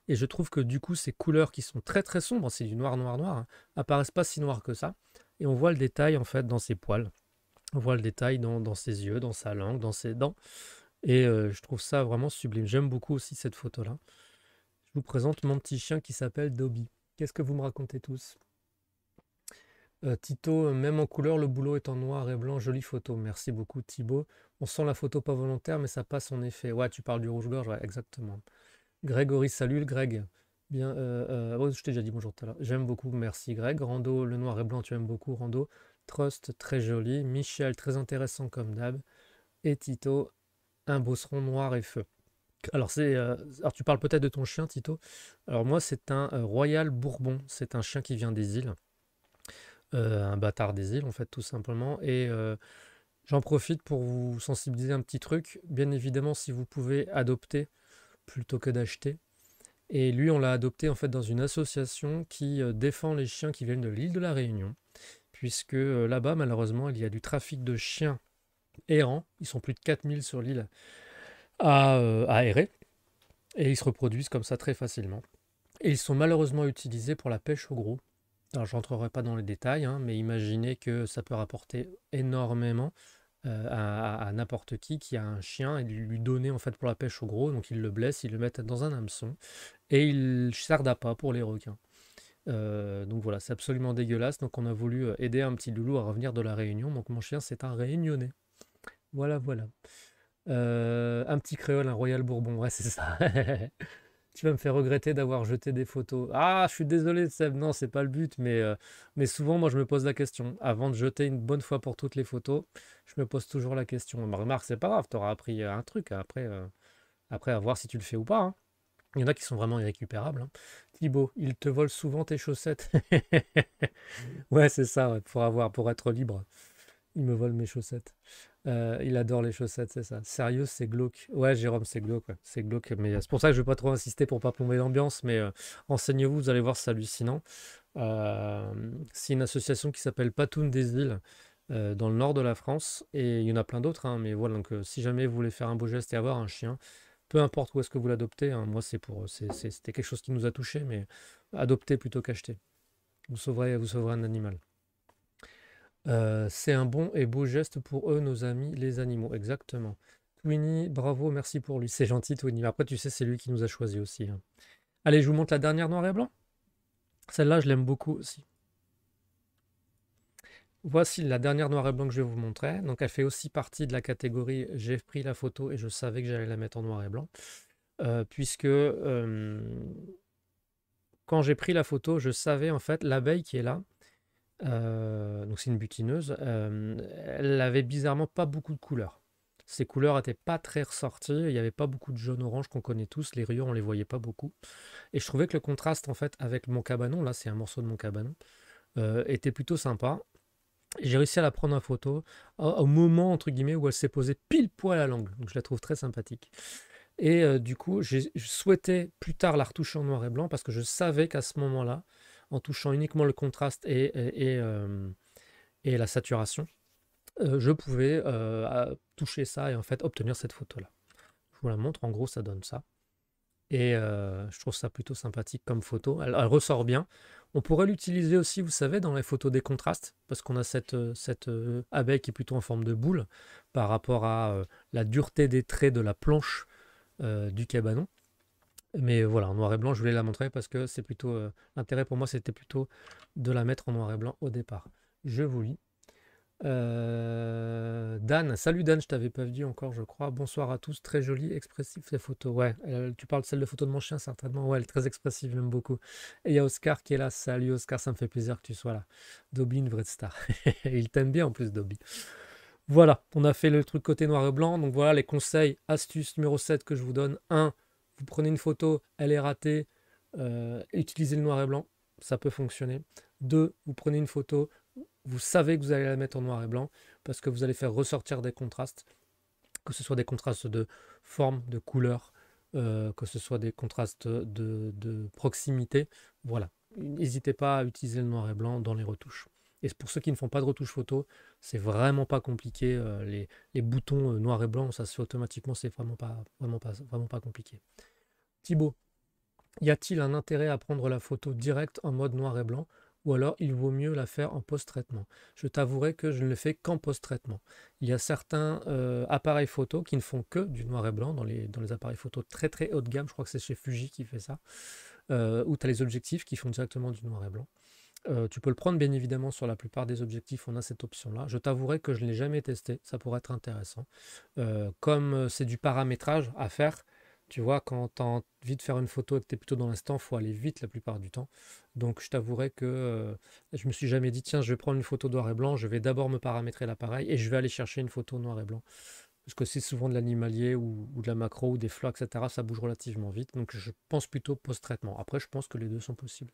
Et je trouve que du coup, ces couleurs qui sont très très sombres, c'est du noir, noir, noir, hein, apparaissent pas si noires que ça. Et on voit le détail en fait dans ses poils. On voit le détail dans, ses yeux, dans sa langue, dans ses dents. Et euh, je trouve ça vraiment sublime. J'aime beaucoup aussi cette photo-là. Je vous présente mon petit chien qui s'appelle Dobby. Qu'est-ce que vous me racontez tous euh, Tito, euh, même en couleur, le boulot est en noir et blanc. Jolie photo. Merci beaucoup, Thibaut. On sent la photo pas volontaire, mais ça passe en effet. Ouais, tu parles du rouge-gorge, ouais, exactement. Grégory, salut, Greg. Bien, euh, oh, je t'ai déjà dit bonjour tout à l'heure. J'aime beaucoup, merci, Greg. Rando, le noir et blanc, tu aimes beaucoup, Rando. Trust, très joli. Michel, très intéressant comme d'hab. Et Tito, un bosseron noir et feu. Alors, c'est, alors tu parles peut-être de ton chien, Tito. Alors moi, c'est un Royal Bourbon. C'est un chien qui vient des îles. Euh, un bâtard des îles, en fait, tout simplement. Et euh, j'en profite pour vous sensibiliser un petit truc. Bien évidemment, si vous pouvez adopter plutôt que d'acheter, et lui, on l'a adopté en fait dans une association qui euh, défend les chiens qui viennent de l'île de la Réunion, puisque là-bas, malheureusement, il y a du trafic de chiens errants. Ils sont plus de 4000 sur l'île à, errer, et ils se reproduisent comme ça très facilement. Et ils sont malheureusement utilisés pour la pêche au gros, alors je pas dans les détails, hein, mais imaginez que ça peut rapporter énormément euh, à, n'importe qui qui a un chien et lui donner en fait pour la pêche au gros, donc ils le blessent, ils le mettent dans un hameçon et il sert pas pour les requins. Euh, donc voilà, c'est absolument dégueulasse. Donc on a voulu euh, aider un petit loulou à revenir de la Réunion. Donc mon chien, c'est un Réunionnais. Voilà, voilà. un petit créole, un royal bourbon, ouais, c'est ça. tu vas me faire regretter d'avoir jeté des photos. Ah, je suis désolé, Seb, non, c'est pas le but, mais, euh, mais souvent, moi, je me pose la question. Avant de jeter une bonne fois pour toutes les photos, je me pose toujours la question. Ma remarque, c'est pas grave, auras appris euh, un truc après, euh, après à voir si tu le fais ou pas. Hein. Il y en a qui sont vraiment irrécupérables. Hein. Thibaut, il te vole souvent tes chaussettes. ouais, c'est ça, pour avoir, pour être libre. Il me vole mes chaussettes. Euh, il adore les chaussettes, c'est ça. Sérieux, c'est glauque. Ouais, Jérôme, c'est glauque. C'est glauque, mais euh, c'est pour ça que je ne vais pas trop insister pour ne pas plomber l'ambiance, mais euh, enseignez-vous, vous allez voir, c'est hallucinant. c'est une association qui s'appelle Patoun des îles, dans le nord de la France, et il y en a plein d'autres, hein, mais voilà, donc si jamais vous voulez faire un beau geste et avoir un chien, peu importe où est-ce que vous l'adoptez, hein, moi c'est pour, c'était quelque chose qui nous a touché, mais adoptez plutôt qu'acheter. Vous sauverez, vous sauverez un animal. Euh, c'est un bon et beau geste pour eux, nos amis, les animaux. Exactement. Twinnie, bravo, merci pour lui. C'est gentil, Twinnie. Après, tu sais, c'est lui qui nous a choisi aussi. Hein. Allez, je vous montre la dernière noir et blanc. Celle-là, je l'aime beaucoup aussi. Voici la dernière noir et blanc que je vais vous montrer. Donc, elle fait aussi partie de la catégorie j'ai pris la photo et je savais que j'allais la mettre en noir et blanc. Euh, puisque euh, quand j'ai pris la photo, je savais en fait l'abeille qui est là. Euh, donc c'est une butineuse, euh, elle avait bizarrement pas beaucoup de couleurs. Ses couleurs n'étaient pas très ressorties, il n'y avait pas beaucoup de jaune orange qu'on connaît tous, les rieurs on les voyait pas beaucoup. Et je trouvais que le contraste en fait avec mon cabanon, là c'est un morceau de mon cabanon, euh, était plutôt sympa. J'ai réussi à la prendre en photo au moment entre guillemets où elle s'est posée pile poil à l'angle, donc je la trouve très sympathique. Et du coup, je souhaitais plus tard la retoucher en noir et blanc parce que je savais qu'à ce moment-là, en touchant uniquement le contraste et, et, euh, la saturation, euh, je pouvais euh, toucher ça et en fait obtenir cette photo-là. Je vous la montre, en gros ça donne ça. Et je trouve ça plutôt sympathique comme photo. Elle, ressort bien. On pourrait l'utiliser aussi, vous savez, dans les photos des contrastes, parce qu'on a cette, cette abeille qui est plutôt en forme de boule par rapport à la dureté des traits de la planche du cabanon. Mais voilà, en noir et blanc, je voulais la montrer parce que c'est plutôt euh, l'intérêt pour moi, c'était plutôt de la mettre en noir et blanc au départ. Je vous lis. Euh, Dan, salut Dan, je t'avais pas vu encore, je crois. Bonsoir à tous, très joli, expressif les photos. Ouais, tu parles de celle de photo de mon chien, certainement. Ouais, elle est très expressive, même beaucoup. Et il y a Oscar qui est là. Salut Oscar, ça me fait plaisir que tu sois là. Dobby, une vraie star. il t'aime bien en plus, Dobby. Voilà, on a fait le truc côté noir et blanc. Donc voilà les conseils, astuces numéro 7 que je vous donne. 1 vous prenez une photo, elle est ratée, euh, utilisez le noir et blanc, ça peut fonctionner. Deux, vous prenez une photo, vous savez que vous allez la mettre en noir et blanc parce que vous allez faire ressortir des contrastes, que ce soit des contrastes de forme, de couleur, euh, que ce soit des contrastes de proximité. Voilà, n'hésitez pas à utiliser le noir et blanc dans les retouches. Et pour ceux qui ne font pas de retouche photo, c'est vraiment pas compliqué. Euh, les, boutons euh, noir et blanc, ça se fait automatiquement, c'est vraiment pas, vraiment, pas, vraiment pas compliqué. Thibaut, y a-t-il un intérêt à prendre la photo directe en mode noir et blanc ou alors il vaut mieux la faire en post-traitement. Je t'avouerai que je ne le fais qu'en post-traitement. Il y a certains euh, appareils photo qui ne font que du noir et blanc dans les, appareils photo très très haut de gamme. Je crois que c'est chez Fuji qui fait ça, euh, où tu as les objectifs qui font directement du noir et blanc. Euh, tu peux le prendre bien évidemment sur la plupart des objectifs, on a cette option-là. Je t'avouerai que je ne l'ai jamais testé, ça pourrait être intéressant. Euh, comme euh, c'est du paramétrage à faire, tu vois, quand tu as envie de faire une photo et que tu es plutôt dans l'instant, il faut aller vite la plupart du temps. Donc je t'avouerai que je je me suis jamais dit, tiens, je vais prendre une photo noir et blanc, je vais d'abord me paramétrer l'appareil et je vais aller chercher une photo noir et blanc. Parce que c'est souvent de l'animalier ou, de la macro ou des fleurs, etc. Ça bouge relativement vite. Donc je pense plutôt post-traitement. Après, je pense que les deux sont possibles.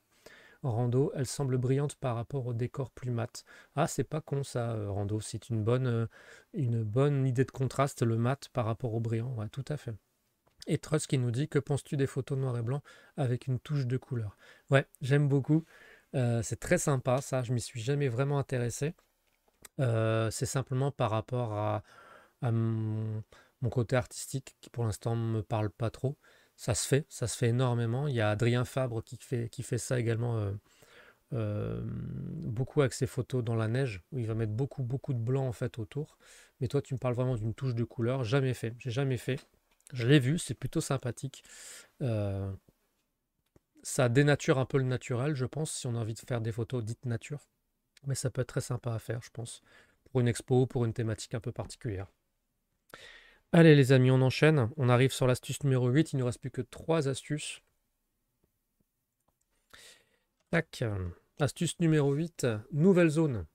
Rando, elle semble brillante par rapport au décor plus mat. Ah, c'est pas con ça, euh, Rando, c'est une bonne, euh, une bonne idée de contraste, le mat par rapport au brillant, ouais, tout à fait. Et Truss qui nous dit Que penses-tu des photos noir et blanc avec une touche de couleur Ouais, j'aime beaucoup. Euh, c'est très sympa, ça. Je m'y suis jamais vraiment intéressé. c'est simplement par rapport à, mon, mon, côté artistique qui, pour l'instant, me parle pas trop ça se fait, ça se fait énormément. Il y a Adrien Fabre qui fait, qui fait ça également euh, euh, beaucoup avec ses photos dans la neige, où il va mettre beaucoup, beaucoup de blanc en fait autour. Mais toi, tu me parles vraiment d'une touche de couleur. Jamais fait, j'ai jamais fait. Je l'ai vu, c'est plutôt sympathique. Euh, ça dénature un peu le naturel, je pense, si on a envie de faire des photos dites nature. Mais ça peut être très sympa à faire, je pense, pour une expo, pour une thématique un peu particulière. Allez les amis, on enchaîne. On arrive sur l'astuce numéro 8. Il ne nous reste plus que 3 astuces. Tac. Astuce numéro 8, nouvelle zone.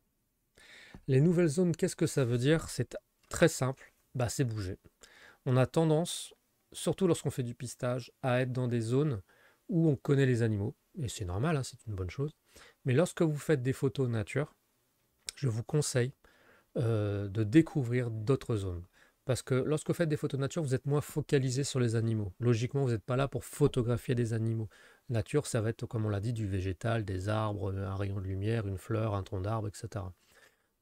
Les nouvelles zones, qu'est-ce que ça veut dire C'est très simple, bah, c'est bouger. On a tendance, surtout lorsqu'on fait du pistage, à être dans des zones où on connaît les animaux. Et c'est normal, hein, c'est une bonne chose. Mais lorsque vous faites des photos nature, je vous conseille euh, de découvrir d'autres zones. Parce que lorsque vous faites des photos de nature, vous êtes moins focalisé sur les animaux. Logiquement, vous n'êtes pas là pour photographier des animaux. Nature, ça va être, comme on l'a dit, du végétal, des arbres, un rayon de lumière, une fleur, un tronc d'arbre, etc.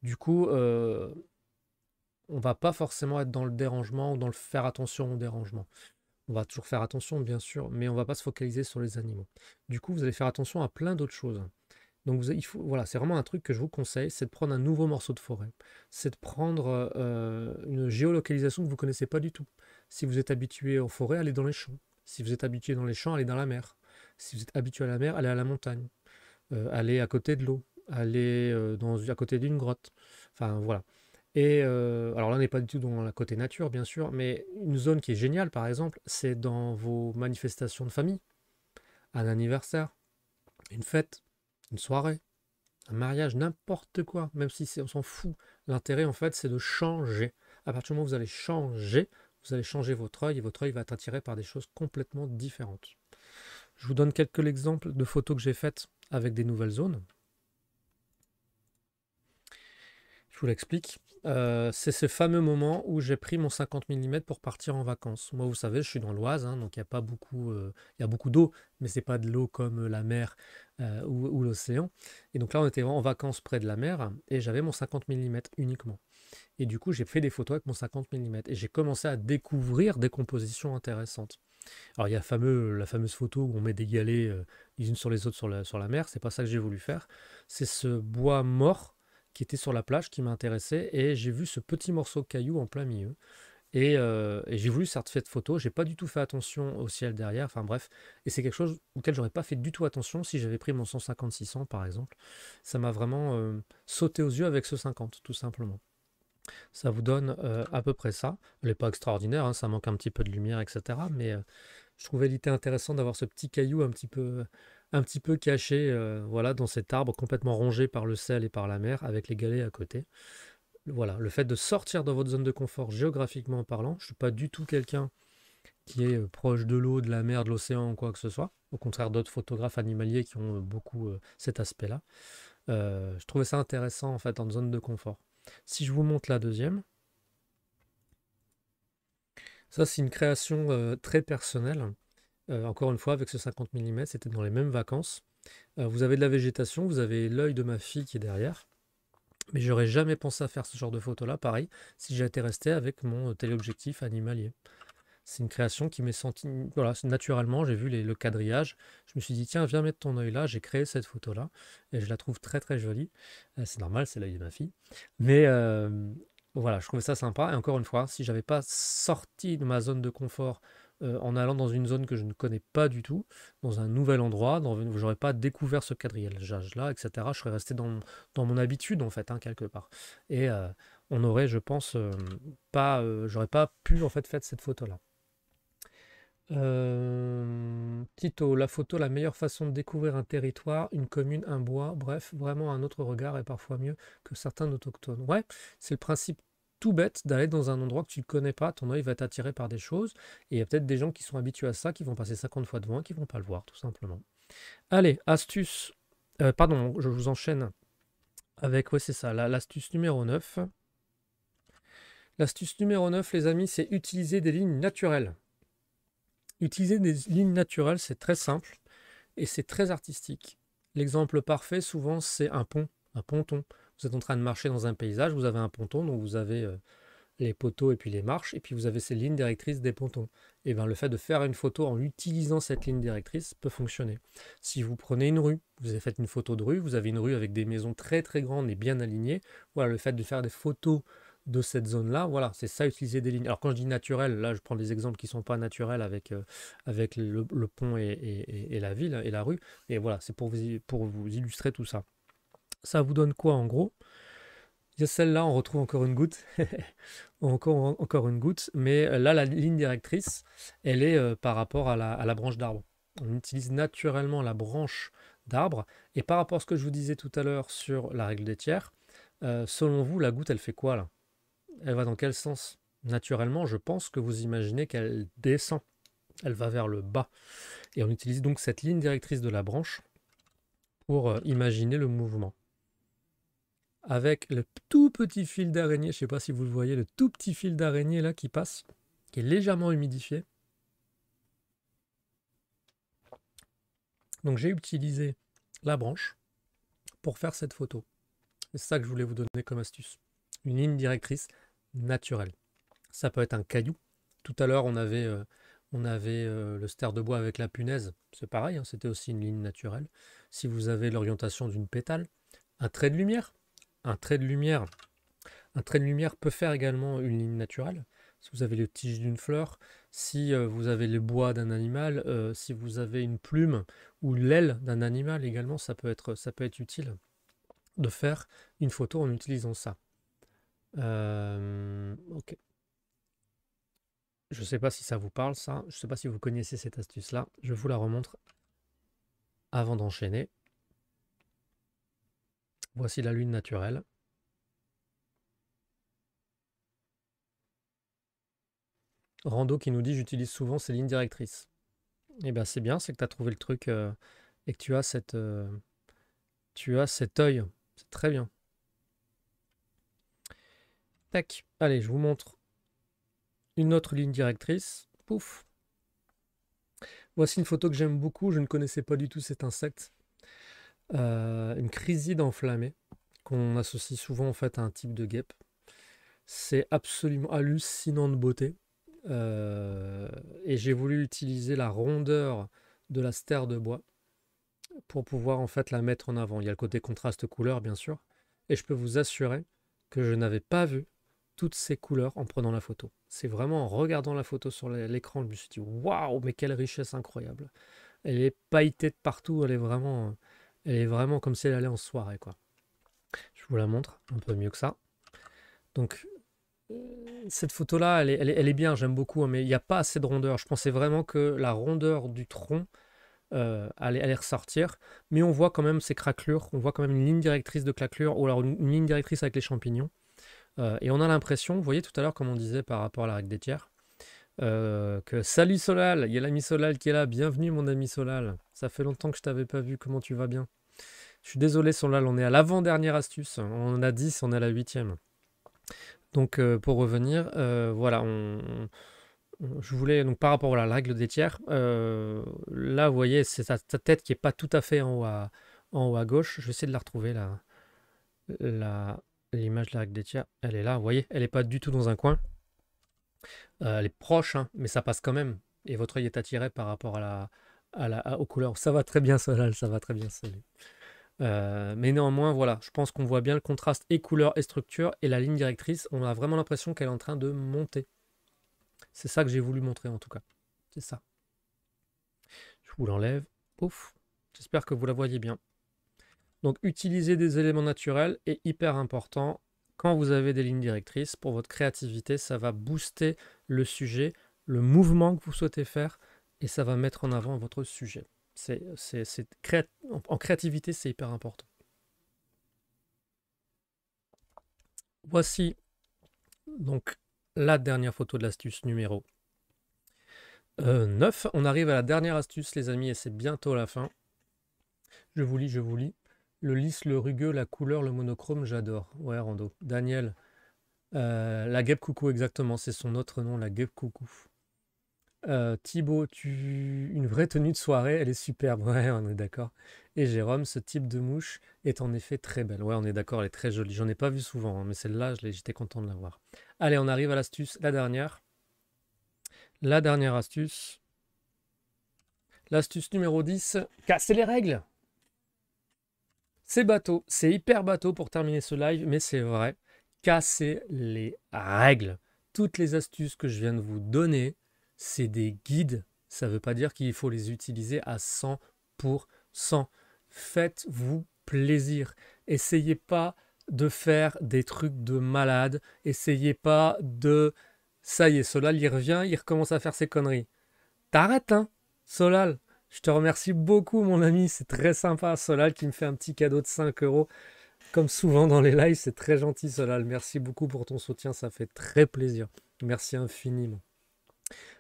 Du coup, on euh, on va pas forcément être dans le dérangement ou dans le faire attention au dérangement. On va toujours faire attention, bien sûr, mais on ne va pas se focaliser sur les animaux. Du coup, vous allez faire attention à plein d'autres choses. Donc il faut, voilà, c'est vraiment un truc que je vous conseille, c'est de prendre un nouveau morceau de forêt, c'est de prendre euh, une géolocalisation que vous connaissez pas du tout. Si vous êtes habitué aux forêts, allez dans les champs. Si vous êtes habitué dans les champs, allez dans la mer. Si vous êtes habitué à la mer, allez à la montagne. Euh, allez à côté de l'eau, allez euh, à côté d'une grotte. Enfin voilà. Et alors là, on n'est pas du tout dans la côté nature, bien sûr, mais une zone qui est géniale, par exemple, c'est dans vos manifestations de famille, un anniversaire, une fête, une soirée, un mariage, n'importe quoi, même si on s'en fout. L'intérêt, en fait, c'est de changer. À partir du moment où vous allez changer, vous allez changer votre œil et votre œil va être attiré par des choses complètement différentes. Je vous donne quelques exemples de photos que j'ai faites avec des nouvelles zones. Je vous l'explique. Euh, c'est ce fameux moment où j'ai pris mon 50 mm pour partir en vacances. Moi, vous savez, je suis dans l'Oise, hein, donc il y a pas beaucoup, euh, il a beaucoup d'eau, mais c'est pas de l'eau comme euh, la mer ou, l'océan. Et donc là, on était en vacances près de la mer et j'avais mon 50 mm uniquement. Et du coup, j'ai fait des photos avec mon 50 mm et j'ai commencé à découvrir des compositions intéressantes. Alors il y a la, fameux, la fameuse photo où on met des galets les unes sur les autres sur la, sur la mer, c'est pas ça que j'ai voulu faire. C'est ce bois mort qui était sur la plage qui m'intéressait et j'ai vu ce petit morceau de caillou en plein milieu. Et, euh, j'ai voulu faire de photo, j'ai pas du tout fait attention au ciel derrière, enfin bref, et c'est quelque chose auquel j'aurais pas fait du tout attention si j'avais pris mon 150-600 par exemple. Ça m'a vraiment euh, sauté aux yeux avec ce 50 tout simplement. Ça vous donne euh, à peu près ça. Elle n'est pas extraordinaire, hein, ça manque un petit peu de lumière, etc. Mais je trouvais l'idée intéressant d'avoir ce petit caillou un petit peu un petit peu caché euh, voilà, dans cet arbre complètement rongé par le sel et par la mer, avec les galets à côté. Voilà, le fait de sortir de votre zone de confort géographiquement parlant, je ne suis pas du tout quelqu'un qui est euh, proche de l'eau, de la mer, de l'océan ou quoi que ce soit, au contraire d'autres photographes animaliers qui ont euh, beaucoup cet aspect-là. je trouvais ça intéressant en fait en zone de confort. Si je vous montre la deuxième, ça c'est une création très personnelle euh, encore une fois, avec ce 50 mm, c'était dans les mêmes vacances. Euh, vous avez de la végétation, vous avez l'œil de ma fille qui est derrière. Mais j'aurais jamais pensé à faire ce genre de photo-là, pareil, si j'étais resté avec mon euh, téléobjectif animalier. C'est une création qui m'est sentie... Voilà, naturellement, j'ai vu le quadrillage. Je me suis dit, tiens, viens mettre ton œil là. J'ai créé cette photo-là. Et je la trouve très, très jolie. C'est normal, c'est l'œil de ma fille. Mais voilà, je trouvais ça sympa. Et encore une fois, si j'avais pas sorti de ma zone de confort euh, en allant dans une zone que je ne connais pas du tout, dans un nouvel endroit, je j'aurais pas découvert ce quadrillage-là, etc. Je serais resté dans, mon habitude, en fait, hein, quelque part. Et euh, on aurait, je pense, euh, pas, j'aurais pas pu, en fait, faire cette photo-là. Tito, la photo, la meilleure façon de découvrir un territoire, une commune, un bois, bref, vraiment un autre regard est parfois mieux que certains autochtones. Ouais, c'est le principe tout bête d'aller dans un endroit que tu ne connais pas, ton œil va t'attirer par des choses, et il y a peut-être des gens qui sont habitués à ça, qui vont passer 50 fois devant et qui vont pas le voir, tout simplement. Allez, astuce, euh, pardon, je vous enchaîne avec, Oui, c'est ça, l'astuce numéro 9. L'astuce numéro 9, les amis, c'est utiliser des lignes naturelles. Utiliser des lignes naturelles, c'est très simple et c'est très artistique. L'exemple parfait, souvent, c'est un pont, un ponton. Vous êtes en train de marcher dans un paysage, vous avez un ponton, donc vous avez euh, les poteaux et puis les marches, et puis vous avez ces lignes directrices des pontons. Et eh bien le fait de faire une photo en utilisant cette ligne directrice peut fonctionner. Si vous prenez une rue, vous avez fait une photo de rue, vous avez une rue avec des maisons très très grandes et bien alignées, voilà le fait de faire des photos de cette zone-là, voilà, c'est ça utiliser des lignes. Alors quand je dis naturel, là je prends des exemples qui ne sont pas naturels avec, euh, avec le, pont et, et, la ville et la rue, et voilà, c'est pour vous, pour vous illustrer tout ça. Ça vous donne quoi en gros il y a celle-là, on retrouve encore une goutte, encore, encore une goutte, mais euh, là, la ligne directrice, elle est euh, par rapport à la, branche d'arbre. On utilise naturellement la branche d'arbre, et par rapport à ce que je vous disais tout à l'heure sur la règle des tiers, euh, selon vous, la goutte, elle fait quoi là Elle va dans quel sens Naturellement, je pense que vous imaginez qu'elle descend, elle va vers le bas. Et on utilise donc cette ligne directrice de la branche pour imaginer le mouvement avec le tout petit fil d'araignée, je ne sais pas si vous le voyez, le tout petit fil d'araignée là qui passe, qui est légèrement humidifié. Donc j'ai utilisé la branche pour faire cette photo. C'est ça que je voulais vous donner comme astuce. Une ligne directrice naturelle. Ça peut être un caillou. Tout à l'heure, on avait, euh, on avait euh, le ster de bois avec la punaise. C'est pareil, hein, c'était aussi une ligne naturelle. Si vous avez l'orientation d'une pétale, un trait de lumière, un trait de lumière. Un trait de lumière peut faire également une ligne naturelle. Si vous avez les tiges d'une fleur, si euh, vous avez les bois d'un animal, euh, si vous avez une plume ou l'aile d'un animal également, ça peut, être, ça peut être utile de faire une photo en utilisant ça. Euh, ok. Je ne sais pas si ça vous parle, ça. Je ne sais pas si vous connaissez cette astuce-là. Je vous la remontre avant d'enchaîner. Voici la lune naturelle. Rando qui nous dit j'utilise souvent ces lignes directrices. Eh bien c'est bien, c'est que tu as trouvé le truc euh, et que tu as cette euh, tu as cet œil. C'est très bien. Tac. Allez, je vous montre une autre ligne directrice. Pouf. Voici une photo que j'aime beaucoup. Je ne connaissais pas du tout cet insecte. Euh, une chryside enflammée qu'on associe souvent en fait à un type de guêpe. C'est absolument hallucinant de beauté. Euh, et j'ai voulu utiliser la rondeur de la stère de bois pour pouvoir en fait la mettre en avant. Il y a le côté contraste couleur bien sûr, et je peux vous assurer que je n'avais pas vu toutes ces couleurs en prenant la photo. C'est vraiment en regardant la photo sur l'écran que je me suis dit waouh, mais quelle richesse incroyable. Elle est pailletée de partout, elle est vraiment euh, elle est vraiment comme si elle allait en soirée, quoi. Je vous la montre, un peu mieux que ça. Donc, cette photo-là, elle est, bien, j'aime beaucoup, hein, mais il n'y a pas assez de rondeur. Je pensais vraiment que la rondeur du tronc euh, allait, ressortir, mais on voit quand même ces craquelures, on voit quand même une ligne directrice de craquelures, ou alors une, ligne directrice avec les champignons. Euh, et on a l'impression, vous voyez tout à l'heure, comme on disait par rapport à la règle des tiers, euh, que salut Solal, il y a l'ami Solal qui est là, bienvenue mon ami Solal. Ça fait longtemps que je t'avais pas vu, comment tu vas bien Je suis désolé Solal, on est à l'avant-dernière astuce, on en a 10, on est à la huitième. Donc euh, pour revenir, euh, voilà, je voulais, donc par rapport à la règle des tiers, là vous voyez, c'est ta, tête qui est pas tout à fait en haut à, en haut à gauche, je vais essayer de la retrouver là. La, l'image de la règle des tiers, elle est là, vous voyez, elle n'est pas du tout dans un coin. Euh, elle est proche, hein, mais ça passe quand même. Et votre œil est attiré par rapport à la, à la aux couleurs. Ça va très bien, Solal, ça va très bien, salut. Euh, mais néanmoins, voilà, je pense qu'on voit bien le contraste et couleurs et structure et la ligne directrice. On a vraiment l'impression qu'elle est en train de monter. C'est ça que j'ai voulu montrer en tout cas. C'est ça. Je vous l'enlève. Ouf. J'espère que vous la voyez bien. Donc utiliser des éléments naturels est hyper important quand vous avez des lignes directrices, pour votre créativité, ça va booster le sujet, le mouvement que vous souhaitez faire, et ça va mettre en avant votre sujet. C'est, en créativité, c'est hyper important. Voici donc la dernière photo de l'astuce numéro 9. Euh, On arrive à la dernière astuce, les amis, et c'est bientôt la fin. Je vous lis, je vous lis. Le lisse, le rugueux, la couleur, le monochrome, j'adore. Ouais, Rando. Daniel, euh, la guêpe coucou, exactement, c'est son autre nom, la guêpe coucou. Euh, Thibaut, tu... une vraie tenue de soirée, elle est superbe, ouais, on est d'accord. Et Jérôme, ce type de mouche est en effet très belle. Ouais, on est d'accord, elle est très jolie. J'en ai pas vu souvent, hein, mais celle-là, j'étais content de la voir. Allez, on arrive à l'astuce, la dernière. La dernière astuce. L'astuce numéro 10, casser les règles. C'est bateau, c'est hyper bateau pour terminer ce live, mais c'est vrai. Cassez les règles. Toutes les astuces que je viens de vous donner, c'est des guides. Ça ne veut pas dire qu'il faut les utiliser à 100%. Faites-vous plaisir. Essayez pas de faire des trucs de malade. Essayez pas de... Ça y est, Solal, il revient, il recommence à faire ses conneries. T'arrêtes, hein, Solal je te remercie beaucoup, mon ami. C'est très sympa, Solal, qui me fait un petit cadeau de 5 euros. Comme souvent dans les lives, c'est très gentil, Solal. Merci beaucoup pour ton soutien. Ça fait très plaisir. Merci infiniment.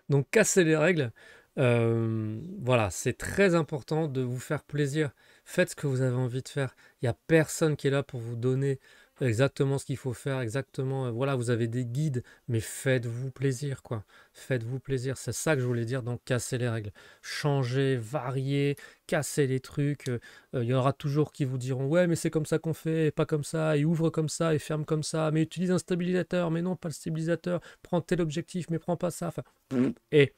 Donc, casser les règles. Euh, voilà, c'est très important de vous faire plaisir. Faites ce que vous avez envie de faire. Il n'y a personne qui est là pour vous donner exactement ce qu'il faut faire, exactement. Euh, voilà, vous avez des guides, mais faites-vous plaisir, quoi. Faites-vous plaisir. C'est ça que je voulais dire dans casser les règles. changer, varier, casser les trucs. Euh, il y aura toujours qui vous diront ouais, mais c'est comme ça qu'on fait, pas comme ça, et ouvre comme ça, et ferme comme ça, mais utilise un stabilisateur, mais non, pas le stabilisateur. Prends tel objectif, mais prends pas ça. Enfin, mmh. et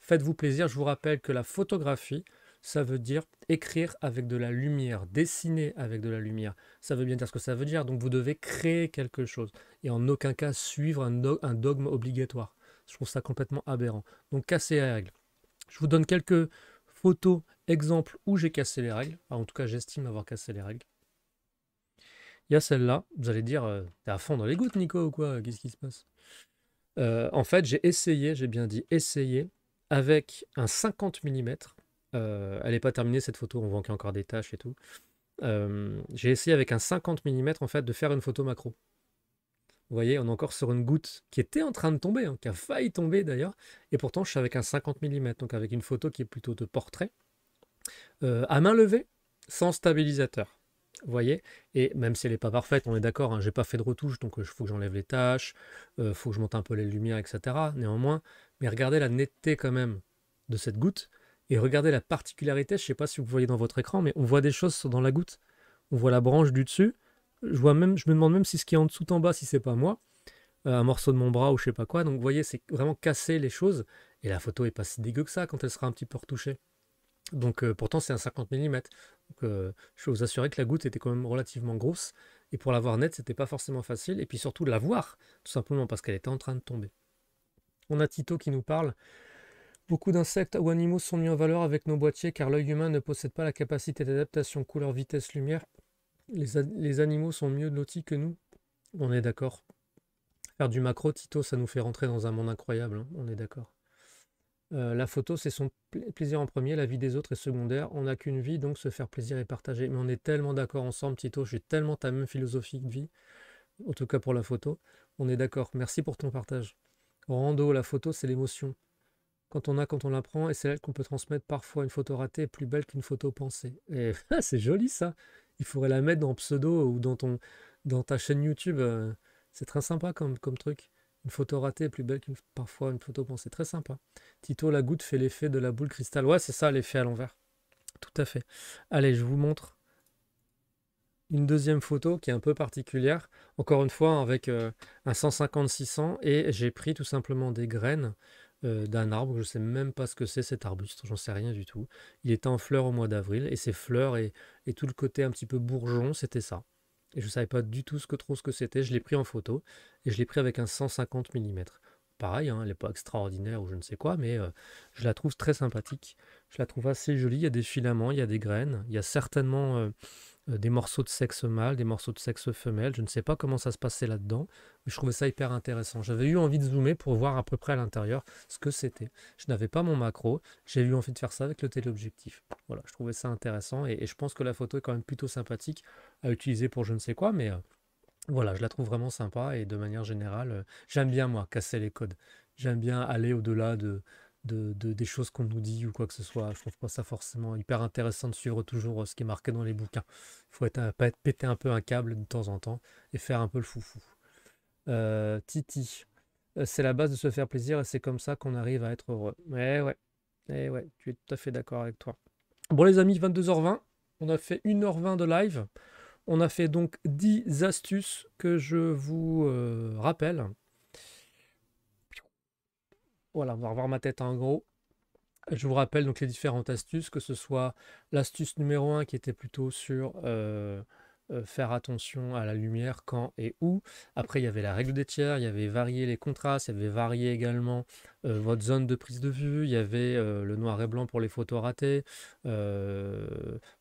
faites-vous plaisir. Je vous rappelle que la photographie, ça veut dire écrire avec de la lumière, dessiner avec de la lumière. Ça veut bien dire ce que ça veut dire. Donc vous devez créer quelque chose et en aucun cas suivre un, dogme obligatoire. Je trouve ça complètement aberrant. Donc casser les règles. Je vous donne quelques photos, exemples où j'ai cassé les règles. en tout cas, j'estime avoir cassé les règles. Il y a celle-là. Vous allez dire, euh, t'es à fond dans les gouttes, Nico, ou quoi Qu'est-ce qui se passe euh, En fait, j'ai essayé, j'ai bien dit essayé, avec un 50 mm euh, elle n'est pas terminée cette photo, on voit qu'il y a encore des tâches et tout. Euh, j'ai essayé avec un 50 mm en fait de faire une photo macro. Vous voyez, on est encore sur une goutte qui était en train de tomber, hein, qui a failli tomber d'ailleurs, et pourtant je suis avec un 50 mm, donc avec une photo qui est plutôt de portrait, euh, à main levée, sans stabilisateur. Vous voyez Et même si elle n'est pas parfaite, on est d'accord, hein, j'ai pas fait de retouche, donc il faut que j'enlève les tâches, il faut que je monte un peu les lumières, etc. Néanmoins, mais regardez la netteté quand même de cette goutte, et regardez la particularité, je ne sais pas si vous voyez dans votre écran, mais on voit des choses dans la goutte. On voit la branche du dessus. Je, vois même, je me demande même si ce qui est en dessous en bas, si c'est pas moi, euh, un morceau de mon bras ou je sais pas quoi. Donc vous voyez, c'est vraiment casser les choses. Et la photo n'est pas si dégueu que ça quand elle sera un petit peu retouchée. Donc euh, pourtant c'est un 50 mm. Donc, euh, je vais vous assurer que la goutte était quand même relativement grosse. Et pour la voir nette, c'était pas forcément facile. Et puis surtout de la voir, tout simplement parce qu'elle était en train de tomber. On a Tito qui nous parle. Beaucoup d'insectes ou animaux sont mis en valeur avec nos boîtiers car l'œil humain ne possède pas la capacité d'adaptation couleur, vitesse, lumière. Les, animaux sont mieux lotis que nous. On est d'accord. Faire du macro, Tito, ça nous fait rentrer dans un monde incroyable. Hein. On est d'accord. Euh, la photo, c'est son plaisir en premier, la vie des autres est secondaire. On n'a qu'une vie, donc se faire plaisir et partager. Mais on est tellement d'accord ensemble, Tito. J'ai tellement ta même philosophie de vie, en tout cas pour la photo. On est d'accord. Merci pour ton partage. Rando, la photo, c'est l'émotion quand on a, quand on l'apprend, et c'est là qu'on peut transmettre parfois une photo ratée plus belle qu'une photo pensée. Et c'est joli ça. Il faudrait la mettre dans pseudo ou dans ton, dans ta chaîne YouTube. Euh, c'est très sympa comme, comme truc. Une photo ratée est plus belle qu'une parfois une photo pensée. Très sympa. Tito, la goutte fait l'effet de la boule cristal. Ouais, c'est ça l'effet à l'envers. Tout à fait. Allez, je vous montre une deuxième photo qui est un peu particulière. Encore une fois, hein, avec euh, un 150-600 et j'ai pris tout simplement des graines. Euh, d'un arbre, je ne sais même pas ce que c'est cet arbuste, j'en sais rien du tout. Il était en fleurs au mois d'avril, et ses fleurs et, tout le côté un petit peu bourgeon, c'était ça. Et je ne savais pas du tout ce que, trop ce que c'était, je l'ai pris en photo, et je l'ai pris avec un 150 mm. Pareil, hein, elle n'est pas extraordinaire ou je ne sais quoi, mais euh, je la trouve très sympathique. Je la trouve assez jolie, il y a des filaments, il y a des graines, il y a certainement... Euh, euh, des morceaux de sexe mâle, des morceaux de sexe femelle. Je ne sais pas comment ça se passait là-dedans, mais je trouvais ça hyper intéressant. J'avais eu envie de zoomer pour voir à peu près à l'intérieur ce que c'était. Je n'avais pas mon macro, j'ai eu envie de faire ça avec le téléobjectif. Voilà, je trouvais ça intéressant et, je pense que la photo est quand même plutôt sympathique à utiliser pour je ne sais quoi, mais euh, voilà, je la trouve vraiment sympa et de manière générale, euh, j'aime bien moi casser les codes. J'aime bien aller au-delà de, de, des choses qu'on nous dit ou quoi que ce soit. Je trouve pas ça forcément hyper intéressant de suivre toujours euh, ce qui est marqué dans les bouquins. Il faut être, pas être, péter un peu un câble de temps en temps et faire un peu le foufou. Euh, Titi, euh, c'est la base de se faire plaisir et c'est comme ça qu'on arrive à être heureux. mais eh ouais, eh ouais, tu es tout à fait d'accord avec toi. Bon les amis, 22h20, on a fait 1h20 de live. On a fait donc 10 astuces que je vous rappelle voilà, on va revoir ma tête en gros. Je vous rappelle donc les différentes astuces, que ce soit l'astuce numéro 1 qui était plutôt sur euh, euh, faire attention à la lumière quand et où. Après, il y avait la règle des tiers, il y avait varier les contrastes, il y avait varier également euh, votre zone de prise de vue, il y avait euh, le noir et blanc pour les photos ratées.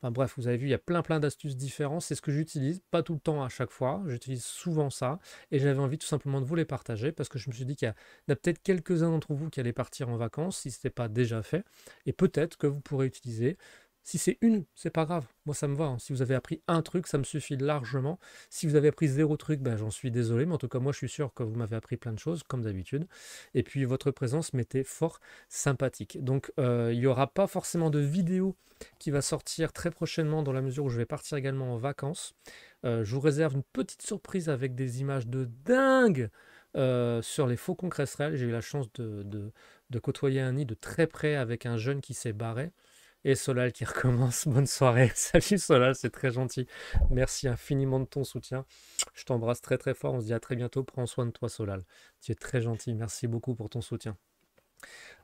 bref, vous avez vu, il y a plein plein d'astuces différentes. C'est ce que j'utilise, pas tout le temps à chaque fois, j'utilise souvent ça. Et j'avais envie tout simplement de vous les partager parce que je me suis dit qu'il y, a, peut-être quelques-uns d'entre vous qui allaient partir en vacances si ce n'était pas déjà fait. Et peut-être que vous pourrez utiliser si c'est une, c'est pas grave. Moi, ça me va. Hein. Si vous avez appris un truc, ça me suffit largement. Si vous avez appris zéro truc, ben, j'en suis désolé. Mais en tout cas, moi, je suis sûr que vous m'avez appris plein de choses, comme d'habitude. Et puis, votre présence m'était fort sympathique. Donc, euh, il n'y aura pas forcément de vidéo qui va sortir très prochainement, dans la mesure où je vais partir également en vacances. Euh, je vous réserve une petite surprise avec des images de dingue euh, sur les faucons cresserelles. J'ai eu la chance de côtoyer un nid de très près avec un jeune qui s'est barré. Et Solal qui recommence. Bonne soirée. Salut Solal, c'est très gentil. Merci infiniment de ton soutien. Je t'embrasse très très fort. On se dit à très bientôt. Prends soin de toi Solal. Tu es très gentil. Merci beaucoup pour ton soutien.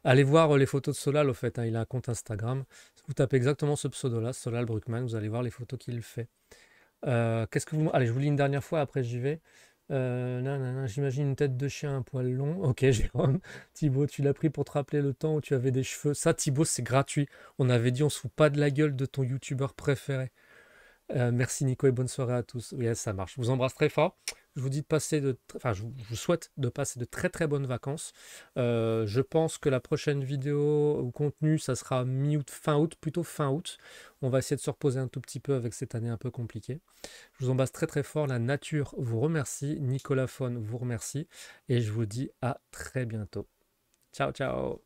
Allez voir euh, les photos de Solal au fait. Hein. Il a un compte Instagram. Vous tapez exactement ce pseudo-là, Solal Bruckman. Vous allez voir les photos qu'il fait. Euh, qu'est-ce que vous... Allez, je vous lis une dernière fois. Après, j'y vais. Euh, J'imagine une tête de chien, un poil long. Ok, Jérôme. Thibaut, tu l'as pris pour te rappeler le temps où tu avais des cheveux. Ça, Thibaut, c'est gratuit. On avait dit on se fout pas de la gueule de ton youtubeur préféré. Euh, merci Nico et bonne soirée à tous. Oui, ça marche. Je vous embrasse très fort. Je vous passer de, vous souhaite de passer de très très bonnes vacances. Euh, je pense que la prochaine vidéo ou contenu, ça sera mi-août, fin août, plutôt fin août. On va essayer de se reposer un tout petit peu avec cette année un peu compliquée. Je vous embrasse très très fort. La nature vous remercie. Nicolas Fon vous remercie. Et je vous dis à très bientôt. Ciao, ciao.